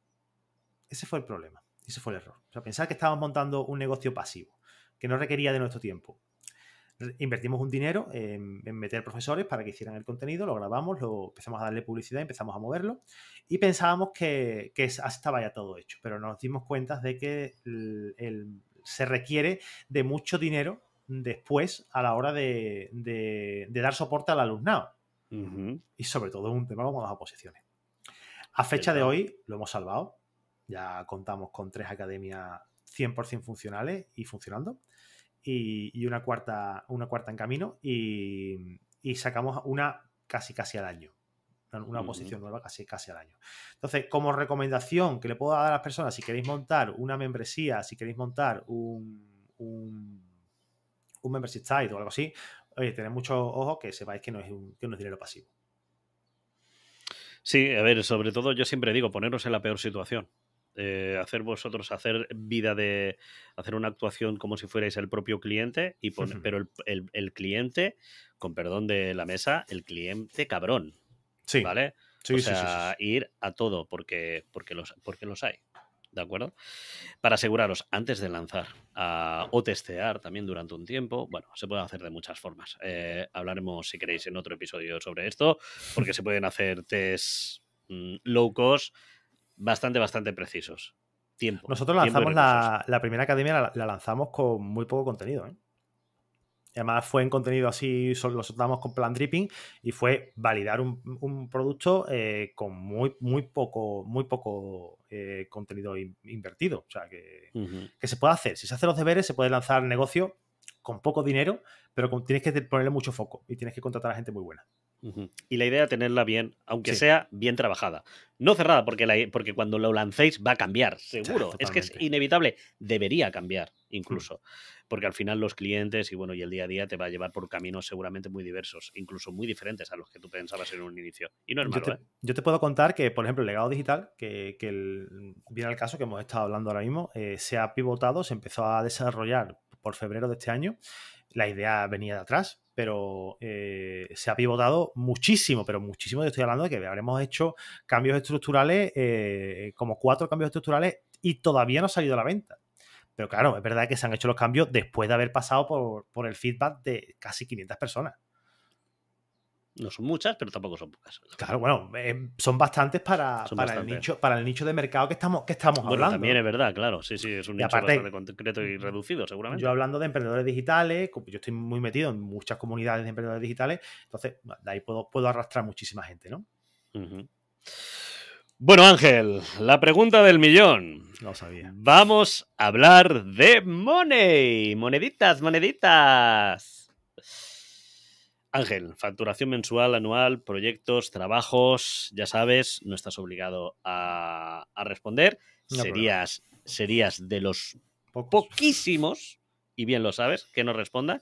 Ese fue el problema, ese fue el error. O sea, pensar que estábamos montando un negocio pasivo, que no requería de nuestro tiempo. Invertimos un dinero en, meter profesores para que hicieran el contenido, lo grabamos, lo empezamos a darle publicidad, empezamos a moverlo y pensábamos que, estaba ya todo hecho, pero nos dimos cuenta de que el se requiere de mucho dinero después a la hora de, dar soporte al alumnado. Y sobre todo un tema como las oposiciones. A fecha de hoy lo hemos salvado. Ya contamos con tres academias 100% funcionales y funcionando. Y, una, cuarta, una cuarta en camino. y sacamos una casi casi al año una posición nueva casi, casi al año. Entonces, como recomendación que le puedo dar a las personas, si queréis montar una membresía, si queréis montar un, un, membership site o algo así, oye, tened mucho ojo que sepáis que no es, que no es dinero pasivo. Sí, a ver, sobre todo yo siempre digo, poneros en la peor situación. Eh, hacer vosotros, hacer vida de, hacer una actuación como si fuerais el propio cliente, y poner, pero el cliente, con perdón de la mesa, el cliente cabrón, Sí. ¿Vale? Sí, o sí, ir a todo porque, porque, los, porque los hay. ¿De acuerdo? Para aseguraros antes de lanzar o testear también durante un tiempo, bueno, se puede hacer de muchas formas. Eh, hablaremos, si queréis, en otro episodio sobre esto, porque se pueden hacer test mm, low cost bastante, bastante precisos. Tiempo. Nosotros lanzamos la, primera academia, la, la lanzamos con muy poco contenido, ¿eh? Además fue en contenido así, lo soltamos con plan dripping y fue validar un, un producto eh, con muy, muy poco, muy poco eh, contenido invertido. O sea, que, que, se puede hacer. Si se hacen los deberes, se puede lanzar negocio con poco dinero, pero con, tienes que ponerle mucho foco y tienes que contratar a gente muy buena. Y la idea es tenerla bien, aunque sea bien trabajada. No cerrada, porque, porque cuando lo lancéis va a cambiar, seguro. es que es inevitable. Debería cambiar, hmm. incluso. Porque al final los clientes y bueno, y el día a día te va a llevar por caminos seguramente muy diversos, incluso muy diferentes a los que tú pensabas en un inicio. Y no es malo, ¿eh? yo te, puedo contar que, por ejemplo, el legado digital, que, el, viene al caso que hemos estado hablando ahora mismo, eh, se ha pivotado, se empezó a desarrollar por febrero de este año. La idea venía de atrás, pero eh, se ha pivotado muchísimo, pero muchísimo. Yo estoy hablando de que habremos hecho cambios estructurales, eh, eh, como cuatro cambios estructurales, y todavía no ha salido a la venta. Pero claro, es verdad que se han hecho los cambios después de haber pasado por, por el feedback de casi 500 personas. No son muchas, pero tampoco son pocas. Claro, bueno, eh, son bastantes para, para el nicho, para el nicho de mercado que estamos, que estamos hablando. También es verdad, claro. Sí, sí, es un nicho aparte, bastante concreto y mm, reducido, seguramente. Yo hablando de emprendedores digitales, yo estoy muy metido en muchas comunidades de emprendedores digitales, entonces de ahí puedo, puedo arrastrar muchísima gente, ¿no? Bueno, Ángel, la pregunta del millón. No sabía. Vamos a hablar de money. Moneditas, moneditas. Ángel, facturación mensual, anual, proyectos, trabajos, ya sabes, no estás obligado a, responder. serías, serías de los poquísimos, y bien lo sabes, que nos respondan.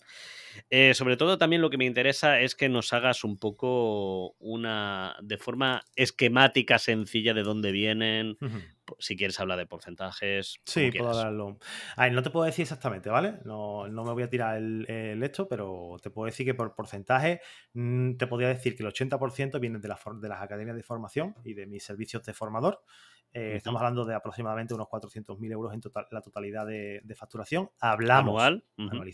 Eh, sobre todo también lo que me interesa es que nos hagas un poco una, de forma esquemática, sencilla, de dónde vienen, si quieres hablar de porcentajes. Sí, puedo hablarlo. A ver, no te puedo decir exactamente, ¿vale? No, me voy a tirar el, el, esto, pero te puedo decir que por porcentaje mm, te podría decir que el 80% viene de, la, de las academias de formación y de mis servicios de formador. Eh, estamos hablando de aproximadamente unos 400.000 euros en total, la totalidad de, facturación. Hablamos.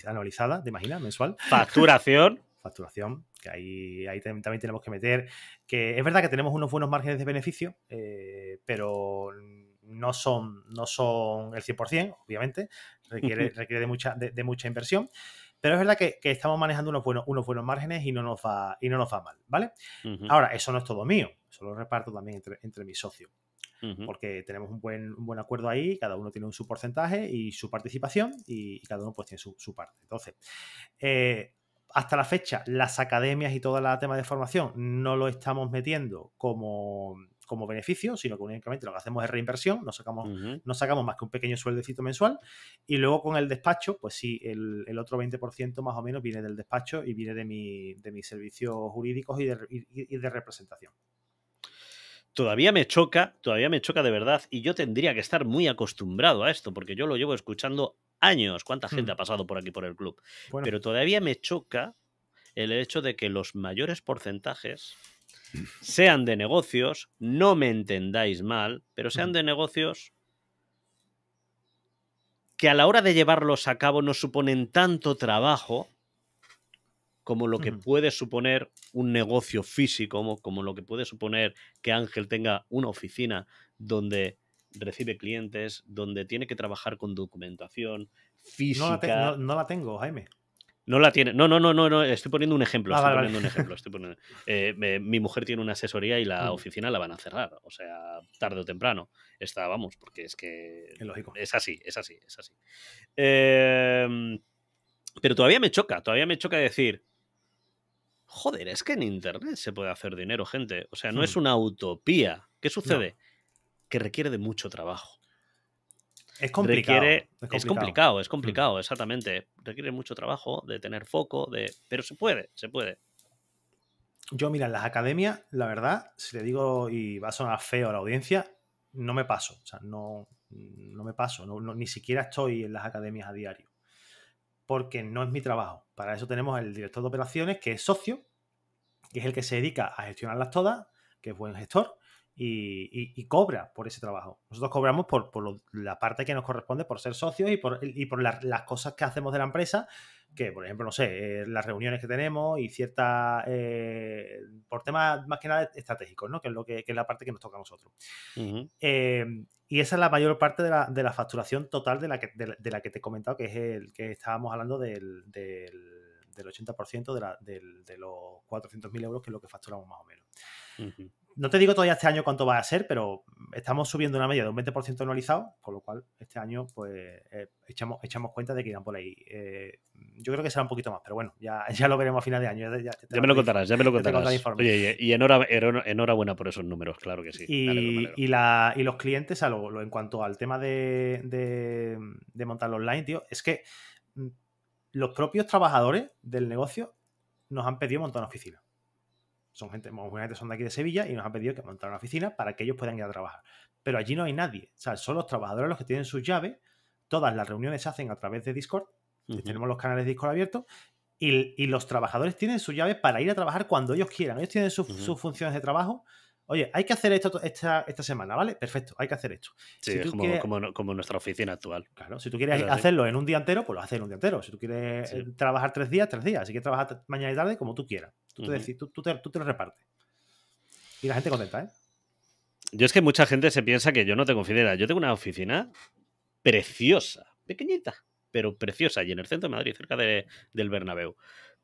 anualizada, ¿te imaginas? Mensual. Facturación. <laughs> facturación, que ahí, ahí también, tenemos que meter. Que es verdad que tenemos unos buenos márgenes de beneficio, eh, pero mm, no son, no son el 100%, obviamente, requiere, requiere de, mucha, de, mucha inversión, pero es verdad que, estamos manejando unos buenos, unos buenos, márgenes y no nos va, y no mal, ¿vale? Ahora, eso no es todo mío, eso lo reparto también entre, mis socios, porque tenemos un buen, buen acuerdo ahí, cada uno tiene un, su porcentaje y su participación y, cada uno pues, tiene su, parte. Entonces, eh, hasta la fecha, las academias y todo el tema de formación no lo estamos metiendo como, como beneficio, sino que únicamente lo que hacemos es reinversión, no sacamos, no sacamos más que un pequeño sueldecito mensual y luego con el despacho, pues sí, el, otro 20% más o menos viene del despacho y viene de, mi, de mis servicios jurídicos y de, representación todavía me choca, todavía me choca de verdad, y yo tendría que estar muy acostumbrado a esto, porque yo lo llevo escuchando años, cuánta gente hmm. ha pasado por aquí por el club, pero todavía me choca el hecho de que los mayores porcentajes sean de negocios, no me entendáis mal, pero sean de negocios que a la hora de llevarlos a cabo no suponen tanto trabajo como lo que puede suponer un negocio físico, como, lo que puede suponer que Ángel tenga una oficina donde recibe clientes, donde tiene que trabajar con documentación física. no la tengo, Jaime. No la tiene. No, no, no, no, no. Estoy poniendo un ejemplo. Ah, estoy poniendo un ejemplo. <laughs> Eh, mi mujer tiene una asesoría y la mm. oficina la van a cerrar. O sea, tarde o temprano. Está, vamos, porque es que. Es lógico. Es así, es así, es así. Em, pero todavía me choca, todavía me choca decir. Joder, es que en internet se puede hacer dinero, gente. O sea, no es hmm. una utopía. ¿Qué sucede? Que requiere de mucho trabajo. Es complicado. es complicado, es mm. complicado, exactamente. Requiere mucho trabajo, de tener foco, de. Pero se puede, se puede. Yo, mira, en las academias, la verdad, si le digo y va a sonar feo a la audiencia, no me paso. O sea, no, no me paso. ni siquiera estoy en las academias a diario. Porque no es mi trabajo. Para eso tenemos el director de operaciones, que es socio, que es el que se dedica a gestionarlas todas, que es buen gestor, y, cobra por ese trabajo. Nosotros cobramos por, la parte que nos corresponde por ser socios y por, las cosas que hacemos de la empresa, que por ejemplo, no sé, eh, las reuniones que tenemos y ciertas, eh, por temas más que nada estratégicos, ¿no? que, es lo que, la parte que nos toca a nosotros. Eh, y esa es la mayor parte de la, facturación total de la, que, te he comentado, que es el que estábamos hablando del, 80% de, los 400.000 euros, que es lo que facturamos más o menos. No te digo todavía este año cuánto va a ser, pero estamos subiendo una media de un 20% anualizado, por lo cual este año pues eh, echamos, echamos cuenta de que irán por ahí. Eh, yo creo que será un poquito más, pero bueno, ya, <laughs> ya lo veremos a final de año. Ya, me lo contarás, ya me lo contarás. y, enhorabuena, por esos números, claro que sí. Y, los clientes, en cuanto al tema de, montar montarlo online, tío, es que mm, los propios trabajadores del negocio nos han pedido montar una oficina. Son gente, gente son de aquí de Sevilla y nos han pedido que montar una oficina para que ellos puedan ir a trabajar. Pero allí no hay nadie. O sea, son los trabajadores los que tienen sus llaves. Todas las reuniones se hacen a través de Discord. Tenemos los canales de Discord abiertos. Y, los trabajadores tienen sus llaves para ir a trabajar cuando ellos quieran. Ellos tienen sus funciones de trabajo Oye, hay que hacer esto esta, esta semana, ¿vale? Perfecto, hay que hacer esto. Sí, como, nuestra oficina actual. Claro, si tú quieres hacerlo en un día entero, pues lo haces en un día entero. Si tú quieres eh, trabajar tres días, tres días. Si quieres trabajar mañana y tarde, como tú quieras. Tú te, tú, te, lo repartes. Y la gente contenta, ¿eh? Yo es que mucha gente se piensa que yo no tengo oficina. Yo tengo una oficina preciosa, pequeñita, pero preciosa, y en el centro de Madrid, cerca de, del Bernabéu.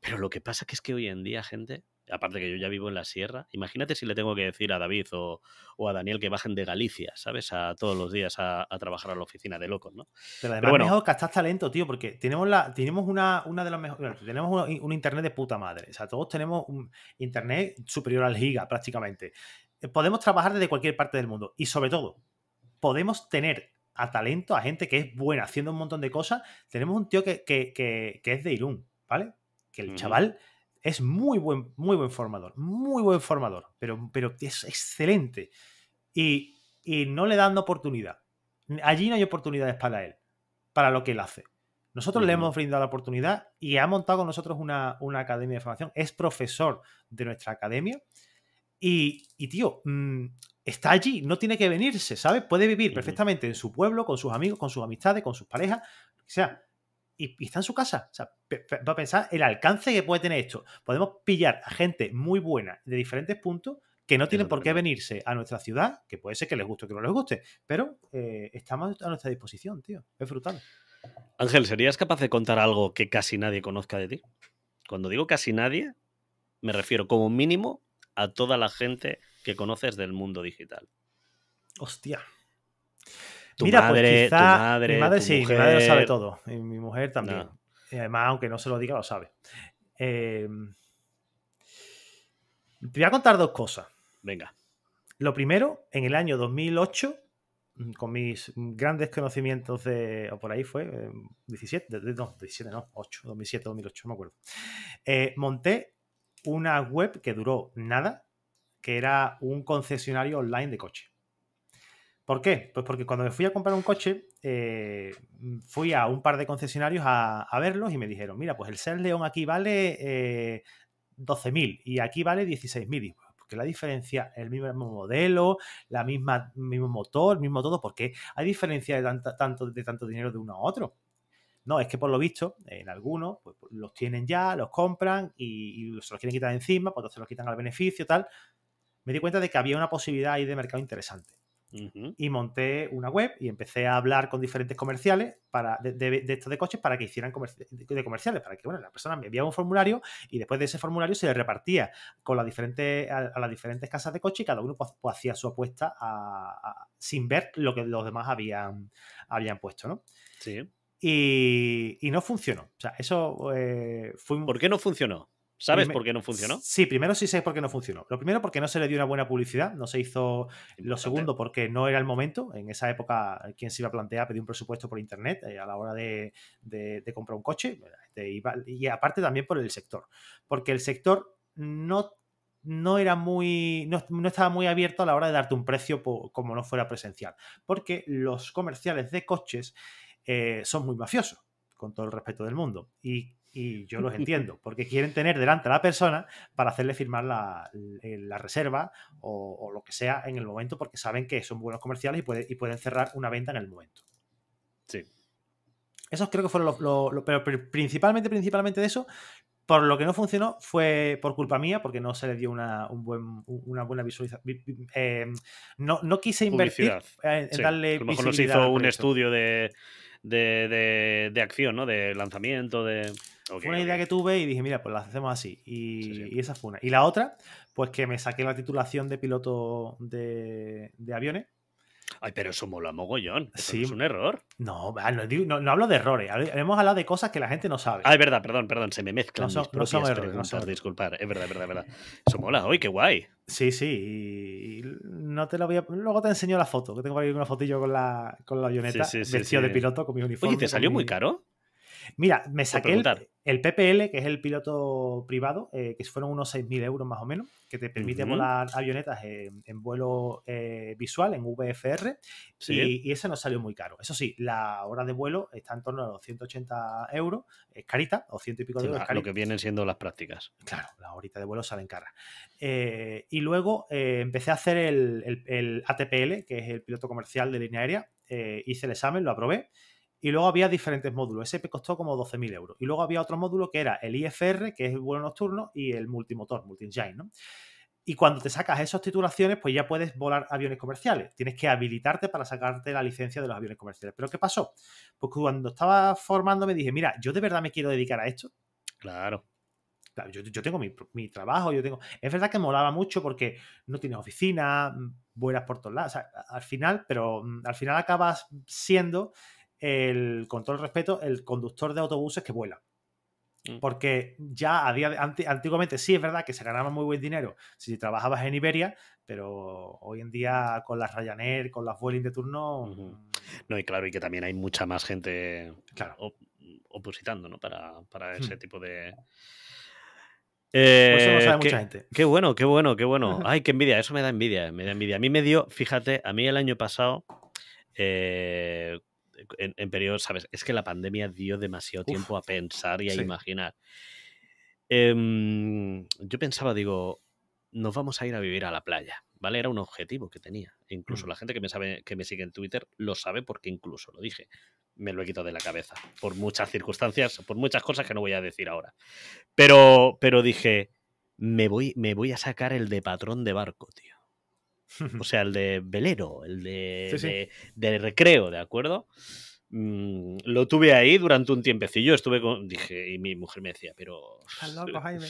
Pero lo que pasa que es que hoy en día, gente, aparte que yo ya vivo en la sierra, imagínate si le tengo que decir a David o, a Daniel que bajen de Galicia, ¿sabes? A todos los días a, trabajar a la oficina de locos, ¿no? Pero además es bueno, que talento, tío, porque tenemos la, tenemos una, una de las mejores, tenemos un, internet de puta madre. O sea, todos tenemos un internet superior al giga, prácticamente. Eh, podemos trabajar desde cualquier parte del mundo. Y sobre todo, podemos tener a talento, a gente que es buena haciendo un montón de cosas. Tenemos un tío que, es de Irún, ¿vale? que el chaval es muy buen, muy buen formador, muy buen formador, pero, pero es excelente. Y, no le dan oportunidad. Allí no hay oportunidades para él, para lo que él hace. Nosotros le hemos brindado la oportunidad y ha montado con nosotros una, academia de formación. Es profesor de nuestra academia. Y, tío, mm, está allí, no tiene que venirse, ¿sabes? Puede vivir perfectamente en su pueblo, con sus amigos, con sus amistades, con sus parejas, o sea y, está en su casa. O sea, va a pensar el alcance que puede tener esto. Podemos pillar a gente muy buena de diferentes puntos que no tienen por qué venirse a nuestra ciudad, que puede ser que les guste o que no les guste, pero eh, estamos a nuestra disposición, tío. Es brutal. Ángel, ¿serías capaz de contar algo que casi nadie conozca de ti? Cuando digo casi nadie, me refiero como mínimo a toda la gente que conoces del mundo digital. Hostia. Mira, pues Mi madre sí, mi madre lo sabe todo. Y mi mujer también. además, aunque no se lo diga, lo sabe. Em, te voy a contar dos cosas. Venga. Lo primero, en el año 2008, mm, con mis grandes conocimientos de. o por ahí fue, 17, em, no, 17, no, 8, 2007, 2008, no me acuerdo. Eh, monté una web que duró nada, que era un concesionario online de coches. ¿Por qué? Pues porque cuando me fui a comprar un coche, eh, fui a un par de concesionarios a, verlos y me dijeron, mira, pues el Seat León aquí vale 12.000 eh, y aquí vale 16.000. Pues, porque la diferencia, el mismo modelo, la misma, mismo motor, el mismo todo, porque hay diferencia de tanto, de tanto dinero de uno a otro. No, es que por lo visto, en algunos, pues, pues los tienen ya, los compran y, se los quieren quitar encima, pues se los quitan al beneficio, tal. Me di cuenta de que había una posibilidad ahí de mercado interesante. Y monté una web y empecé a hablar con diferentes comerciales para, de, de coches para que hicieran de comerciales, para que bueno, la persona me enviaba un formulario y después de ese formulario se le repartía con las diferentes, a, las diferentes casas de coche y cada uno pues, pues, hacía su apuesta sin ver lo que los demás habían, habían puesto, ¿no? Sí. Y, no funcionó. O sea, eso eh, fue ¿Por qué no funcionó? ¿Sabes por qué no funcionó? Sí, primero sí sé por qué no funcionó. Lo primero porque no se le dio una buena publicidad, no se hizo. Lo segundo porque no era el momento. En esa época, quien se iba a plantear pedir un presupuesto por internet eh, a la hora de, comprar un coche. Y aparte también por el sector. Porque el sector no no era muy. No, estaba muy abierto a la hora de darte un precio como no fuera presencial. Porque los comerciales de coches eh, son muy mafiosos, con todo el respeto del mundo. Y y yo los entiendo, porque quieren tener delante a la persona para hacerle firmar la, eh, reserva o, lo que sea en el momento, porque saben que son buenos comerciales y, pueden cerrar una venta en el momento. Sí. Esos creo que fueron los, Pero principalmente, principalmente de eso, por lo que no funcionó fue por culpa mía, porque no se le dio una, buena visualización. Em, no, quise invertir en, darle. A lo mejor nos hizo un estudio de, de acción, ¿no? De lanzamiento, de fue una idea que tuve y dije, mira, pues la hacemos así. Y, esa fue una. Y la otra, pues que me saqué la titulación de piloto de, aviones. Ay, pero eso mola mogollón. sí. es un error. No, ah, no, hablo de errores. Hemos hablado de cosas que la gente no sabe. Ah, es verdad, perdón, perdón. Se me mezclan no son, no errores, disculpar. Es verdad, es verdad, es verdad. Eso mola, hoy, qué guay. Sí, sí. no te lo voy Luego te enseño la foto, que tengo ahí una fotillo con la, con la avioneta sí, sí, de piloto con mi uniforme. Oye, ¿te salió muy caro? Mira, me saqué el, PPL, que es el piloto privado, eh, que fueron unos 6.000 euros más o menos, que te permite volar avionetas en, vuelo eh, visual, en VFR, y, ese no salió muy caro. Eso sí, la hora de vuelo está en torno a los 180 euros, es carita, o ciento y pico de euros. lo que vienen siendo las prácticas. Claro, la horita de vuelo salen caras. Eh, y luego empecé a hacer el, el, ATPL, que es el piloto comercial de línea aérea, hice el examen, lo aprobé y luego había diferentes módulos. Ese costó como 12.000 euros. Y luego había otro módulo que era el IFR, que es el vuelo nocturno, y el multimotor, multi-engine, ¿no? Y cuando te sacas esas titulaciones, pues ya puedes volar aviones comerciales. Tienes que habilitarte para sacarte la licencia de los aviones comerciales. Pero ¿qué pasó? Pues cuando estaba formando me dije, mira, yo de verdad me quiero dedicar a esto. Claro. yo, tengo mi, mi, trabajo, yo tengo... Es verdad que molaba mucho porque no tienes oficina, mm, vuelas por todos lados. al final, pero mm, al final acabas siendo el, con todo el respeto, el conductor de autobuses que vuela. Mm. Porque ya a día de, antiguamente sí es verdad que se ganaba muy buen dinero si trabajabas en Iberia, pero hoy en día con las Ryanair, con las Vueling de turno. No, y claro, y que también hay mucha más gente opositando, ¿no? Para, hmm. ese tipo de. eso no eh, sabe mucha gente. Qué bueno, qué bueno, qué bueno. <laughs> Ay, qué envidia, eso me da envidia, me da envidia. A mí me dio, fíjate, a mí el año pasado, eh, en, en periodos, ¿sabes? Es que la pandemia dio demasiado tiempo a pensar y a imaginar. Em, yo pensaba, digo, nos vamos a ir a vivir a la playa, ¿vale? Era un objetivo que tenía. E incluso mm. la gente que me, sabe, que me sigue en Twitter lo sabe porque incluso lo dije. Me lo he quitado de la cabeza por muchas circunstancias, por muchas cosas que no voy a decir ahora. Pero, pero dije, me voy, me voy a sacar el de patrón de barco, tío o <laughs> sea, el de velero, el de, recreo, ¿de acuerdo? Mm, lo tuve ahí durante un tiempecillo, estuve con, dije, y mi mujer me decía, pero... <laughs> Loco, Jaime.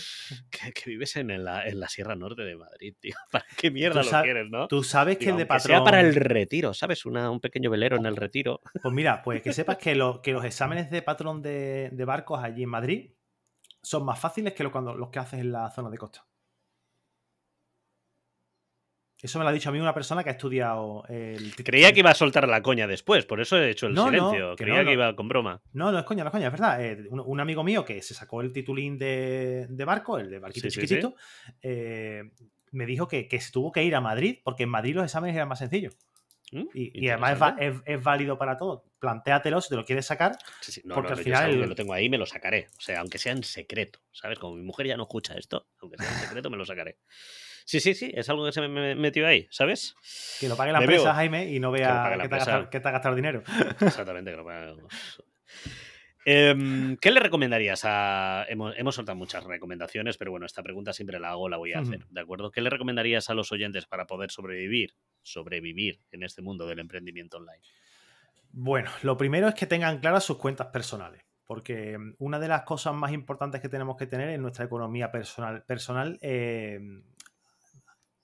Que, vives en la, Sierra Norte de Madrid, tío. <laughs> ¿Para qué mierda lo quieres, no? Tú sabes que el de patrón... Sea para el retiro, ¿sabes? un pequeño velero en oh, el retiro. Pues mira, pues que sepas que, los exámenes de patrón de, barcos allí en Madrid son más fáciles que los, cuando, los que haces en la zona de costa. Eso me lo ha dicho a mí una persona que ha estudiado el Creía que iba a soltar la coña después, por eso he hecho el silencio. Creía que iba con broma. No, no es coña, no es coña, verdad. Eh, un, amigo mío que se sacó el titulín de, de barco, el de barquito chiquitito, eh, me dijo que, que, se tuvo que ir a Madrid, porque en Madrid los exámenes eran más sencillos. Mm, y, además es, válido para todo. Plantéatelo si te lo quieres sacar. porque al final. lo tengo ahí me lo sacaré. O sea, aunque sea en secreto. ¿Sabes? Como mi mujer ya no escucha esto, aunque sea en secreto, me lo sacaré. Sí, sí, sí, es algo que se me metió ahí, ¿sabes? Que lo pague la empresa, Jaime, y no vea que, te ha gastado el dinero. Exactamente, que lo pague. Em, ¿Qué le recomendarías a.? Hemos, soltado muchas recomendaciones, pero bueno, esta pregunta siempre la hago, la voy a hacer, ¿de acuerdo? ¿Qué le recomendarías a los oyentes para poder sobrevivir, sobrevivir en este mundo del emprendimiento online? Bueno, lo primero es que tengan claras sus cuentas personales, porque em, una de las cosas más importantes que tenemos que tener en nuestra economía personal, personal em,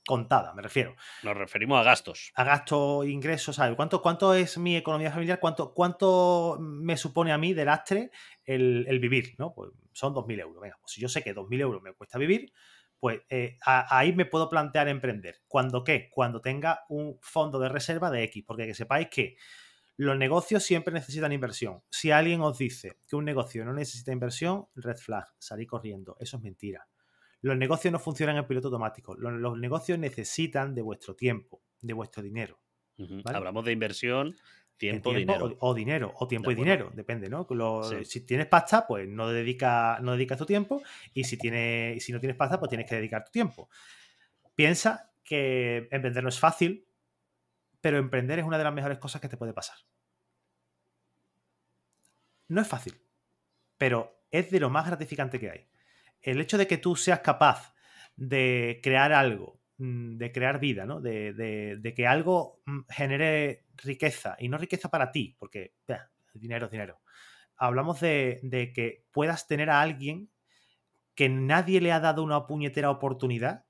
contada, me refiero. Nos referimos a gastos. A gastos, ingresos, ¿sabes? ¿Cuánto, cuánto es mi economía familiar? ¿Cuánto, cuánto me supone a mí de lastre el, vivir? ¿no? Pues son 2.000 euros. Pues si yo sé que 2.000 euros me cuesta vivir, pues eh, ahí me puedo plantear emprender. ¿Cuándo qué? Cuando tenga un fondo de reserva de X, porque que sepáis que los negocios siempre necesitan inversión. Si alguien os dice que un negocio no necesita inversión, red flag, salí corriendo. Eso es mentira. Los negocios no funcionan en piloto automático. Los, negocios necesitan de vuestro tiempo, de vuestro dinero. Hablamos de inversión, tiempo, y dinero. O, dinero, o tiempo y dinero, depende, ¿no? Si tienes pasta, pues no dedicas no dedica tu tiempo. Y si, si no tienes pasta, pues tienes que dedicar tu tiempo. Piensa que emprender no es fácil, pero emprender es una de las mejores cosas que te puede pasar. No es fácil, pero es de lo más gratificante que hay el hecho de que tú seas capaz de crear algo, mm, de crear vida, ¿no? De, que algo mm, genere riqueza, y no riqueza para ti, porque dinero es dinero. Hablamos de, que puedas tener a alguien que nadie le ha dado una puñetera oportunidad,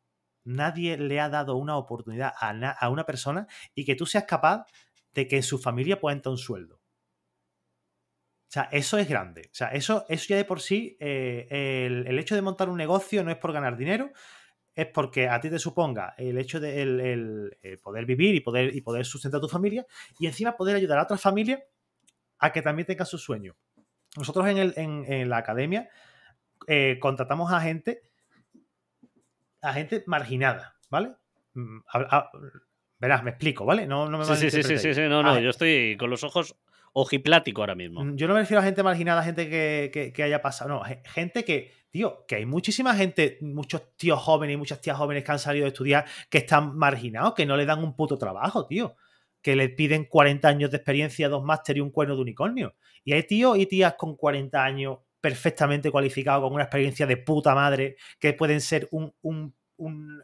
nadie le ha dado una oportunidad a, una persona y que tú seas capaz de que su familia pueda un sueldo o sea, eso es grande. O sea, eso, eso ya de por sí, eh, el, hecho de montar un negocio no es por ganar dinero, es porque a ti te suponga el hecho de eh, poder vivir y poder, y poder sustentar a tu familia y encima poder ayudar a otra familia a que también tenga su sueño. Nosotros en, la academia eh, contratamos a gente, a gente marginada, ¿vale? Mm, verás, me explico, ¿vale? No, no me sí, sí, sí, sí, sí, no, no, ah, yo estoy con los ojos ojiplático ahora mismo. Mm, yo no me refiero a gente marginada, gente que, haya pasado, no, gente que, tío, que hay muchísima gente, muchos tíos jóvenes y muchas tías jóvenes que han salido de estudiar que están marginados, que no le dan un puto trabajo, tío. Que le piden 40 años de experiencia, dos máster y un cuerno de unicornio. Y hay tíos y tías con 40 años perfectamente cualificados, con una experiencia de puta madre, que pueden ser un,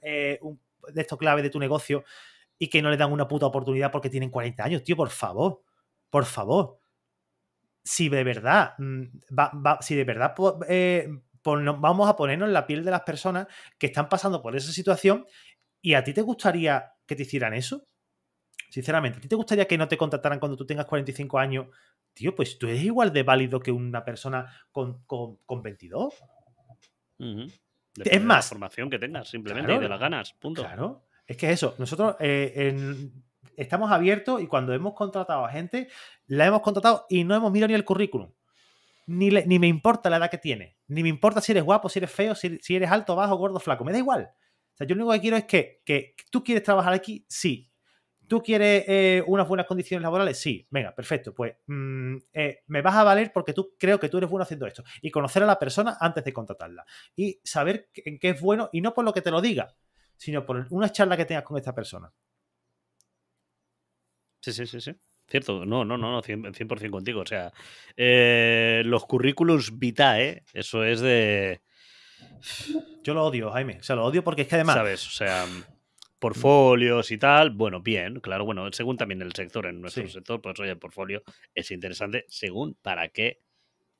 eh, de estos claves de tu negocio y que no le dan una puta oportunidad porque tienen 40 años, tío, por favor por favor, si de verdad, mm, si de verdad eh, vamos a ponernos en la piel de las personas que están pasando por esa situación y a ti te gustaría que te hicieran eso, sinceramente, ¿a ti te gustaría que no te contrataran cuando tú tengas 45 años? Tío, pues tú eres igual de válido que una persona con, 22. Es más. La formación que tengas, simplemente, de las ganas, punto. Claro. Es que eso, nosotros eh, estamos abiertos y cuando hemos contratado a gente, la hemos contratado y no hemos mirado ni el currículum. Ni, me importa la edad que tiene. Ni me importa si eres guapo, si eres feo, si, si eres alto, bajo, gordo, flaco. Me da igual. O sea, yo lo único que quiero es que, tú quieres trabajar aquí, sí. ¿Tú quieres eh, unas buenas condiciones laborales? Sí. Venga, perfecto. Pues mm, eh, me vas a valer porque tú creo que tú eres bueno haciendo esto. Y conocer a la persona antes de contratarla. Y saber en qué es bueno, y no por lo que te lo diga, sino por una charla que tengas con esta persona. Sí, sí, sí, sí. Cierto, no, no, no, 100%, contigo. O sea, eh, los currículos vitae, ¿eh? eso es de. Yo lo odio, Jaime. O sea, lo odio porque es que además. ¿Sabes? O sea, portfolios y tal, bueno, bien, claro, bueno, según también el sector, en nuestro sector, pues oye, el portfolio es interesante según para qué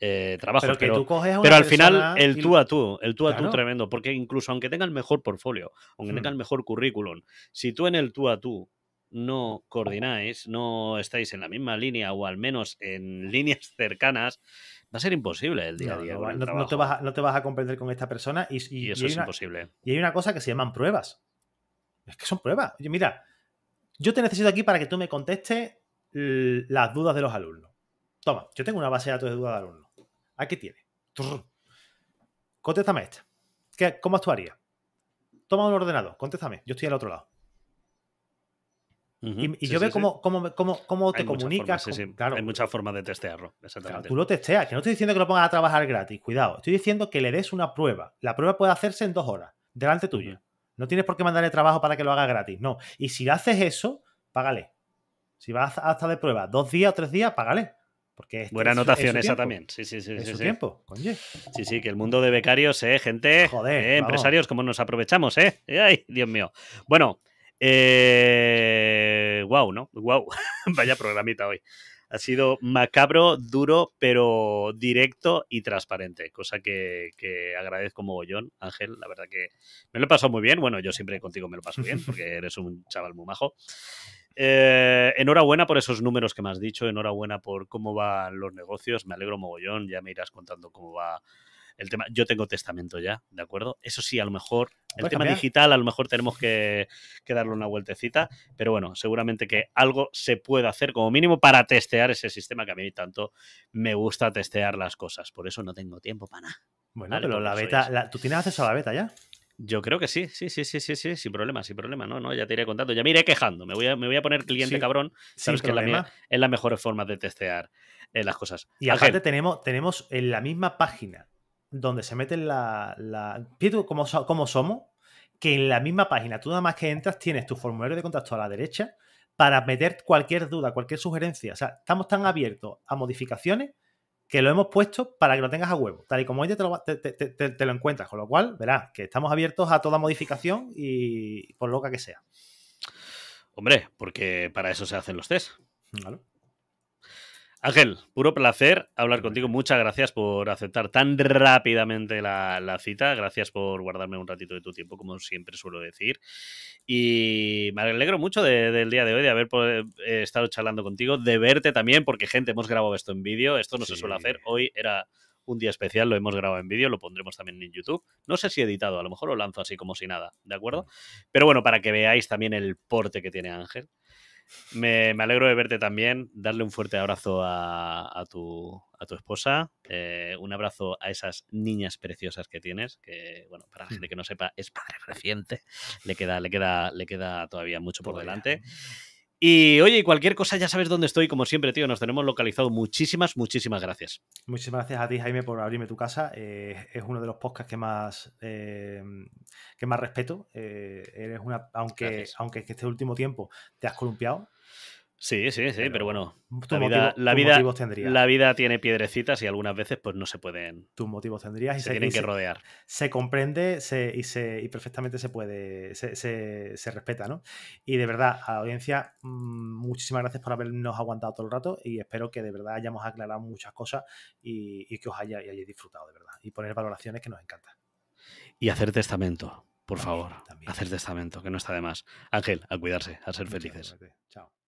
eh, trabajo. Pero, que pero, al final, el tú a tú, el tú a tú tremendo, porque incluso aunque tenga el mejor portfolio, aunque tenga mm. el mejor currículum, si tú en el tú a tú no coordináis, no estáis en la misma línea o al menos en líneas <laughs> cercanas, va a ser imposible el día a día. No, te vas a, comprender con esta persona y, eso es imposible. Y hay una cosa que se llaman pruebas. Es que son pruebas. mira, yo te necesito aquí para que tú me contestes las dudas de los alumnos. Toma, yo tengo una base de datos de dudas de alumnos. Aquí tiene. Contéstame esta. ¿Cómo actuaría? Toma un ordenador, contéstame. Yo estoy al otro lado. Y, yo veo cómo, te comunicas. Hay muchas formas de testearlo. tú lo testeas, que no estoy diciendo que lo pongas a trabajar gratis, cuidado. Estoy diciendo que le des una prueba. La prueba puede hacerse en dos horas, delante tuyo. No tienes por qué mandarle trabajo para que lo haga gratis, no. Y si haces eso, págale. Si vas hasta de prueba dos días o tres días, págale. Porque Buena anotación esa también. Sí, sí, sí. Es sí, su tiempo, Sí, sí, que el mundo de becarios, eh, gente, Joder, eh, empresarios, cómo nos aprovechamos, eh. Ay, Dios mío. Bueno, eh, wow, ¿no? Wow, <laughs> vaya programita hoy. Ha sido macabro, duro, pero directo y transparente, cosa que, agradezco mogollón, Ángel. La verdad que me lo he pasado muy bien. Bueno, yo siempre contigo me lo paso bien, porque <laughs> eres un chaval muy majo. Eh, enhorabuena por esos números que me has dicho, enhorabuena por cómo van los negocios, me alegro mogollón, ya me irás contando cómo va el tema, yo tengo testamento ya, ¿de acuerdo? Eso sí, a lo mejor, el tema digital, a lo mejor tenemos que, darle una vueltecita, pero bueno, seguramente que algo se puede hacer como mínimo para testear ese sistema que a mí tanto me gusta testear las cosas, por eso no tengo tiempo para nada. Bueno, pero la beta, ¿tú tienes acceso a la beta ya? Yo creo que sí, sí, sí, sí, sí, sí, sin problema, sin problema, no, no, ya te iré contando, ya me iré quejando, me voy a, me voy a poner cliente cabrón, sabes que es la, es la, mejor forma de testear eh, las cosas. Y aparte tenemos, tenemos en la misma página donde se meten la. la... cómo, somos, que en la misma página, tú nada más que entras, tienes tu formulario de contacto a la derecha para meter cualquier duda, cualquier sugerencia. O sea, estamos tan abiertos a modificaciones que lo hemos puesto para que lo tengas a huevo. Tal y como ella te lo, encuentras. Con lo cual, verás que estamos abiertos a toda modificación y por loca que sea. Hombre, porque para eso se hacen los test. Ángel, puro placer hablar contigo. Muchas gracias por aceptar tan rápidamente la, cita. Gracias por guardarme un ratito de tu tiempo, como siempre suelo decir. Y me alegro mucho del día de hoy, de haber eh, estado charlando contigo, de verte también, porque gente, hemos grabado esto en vídeo. Esto no se suele hacer. Hoy era un día especial, lo hemos grabado en vídeo, lo pondremos también en YouTube. No sé si editado, a lo mejor lo lanzo así como si nada, ¿de acuerdo? Pero bueno, para que veáis también el porte que tiene Ángel. Me, alegro de verte también. Darle un fuerte abrazo a, tu, a tu, esposa. Eh, un abrazo a esas niñas preciosas que tienes. Que, bueno, para la mm. gente que no sepa, es padre reciente. Le queda, le queda, le queda todavía mucho por delante. ¿eh? Y oye, cualquier cosa ya sabes dónde estoy, como siempre, tío, nos tenemos localizado. Muchísimas, muchísimas gracias. Muchísimas gracias a ti, Jaime, por abrirme tu casa. Eh, es uno de los podcasts que más, eh, que más respeto. Eh, eres una, aunque, aunque este último tiempo te has columpiado, Sí, sí, sí, pero, bueno, la vida, la, vida, tiene piedrecitas y algunas veces pues no se pueden... Tus motivos tendrías y se, tienen que rodear. Se comprende y, perfectamente se puede, se, respeta, ¿no? Y de verdad, a la audiencia, mm, muchísimas gracias por habernos aguantado todo el rato y espero que de verdad hayamos aclarado muchas cosas y, que os haya, hayáis disfrutado, de verdad. Y poner valoraciones que nos encanta. Y hacer testamento, por favor. Hacer testamento, que no está de más. Ángel, a cuidarse, a ser felices. Chao.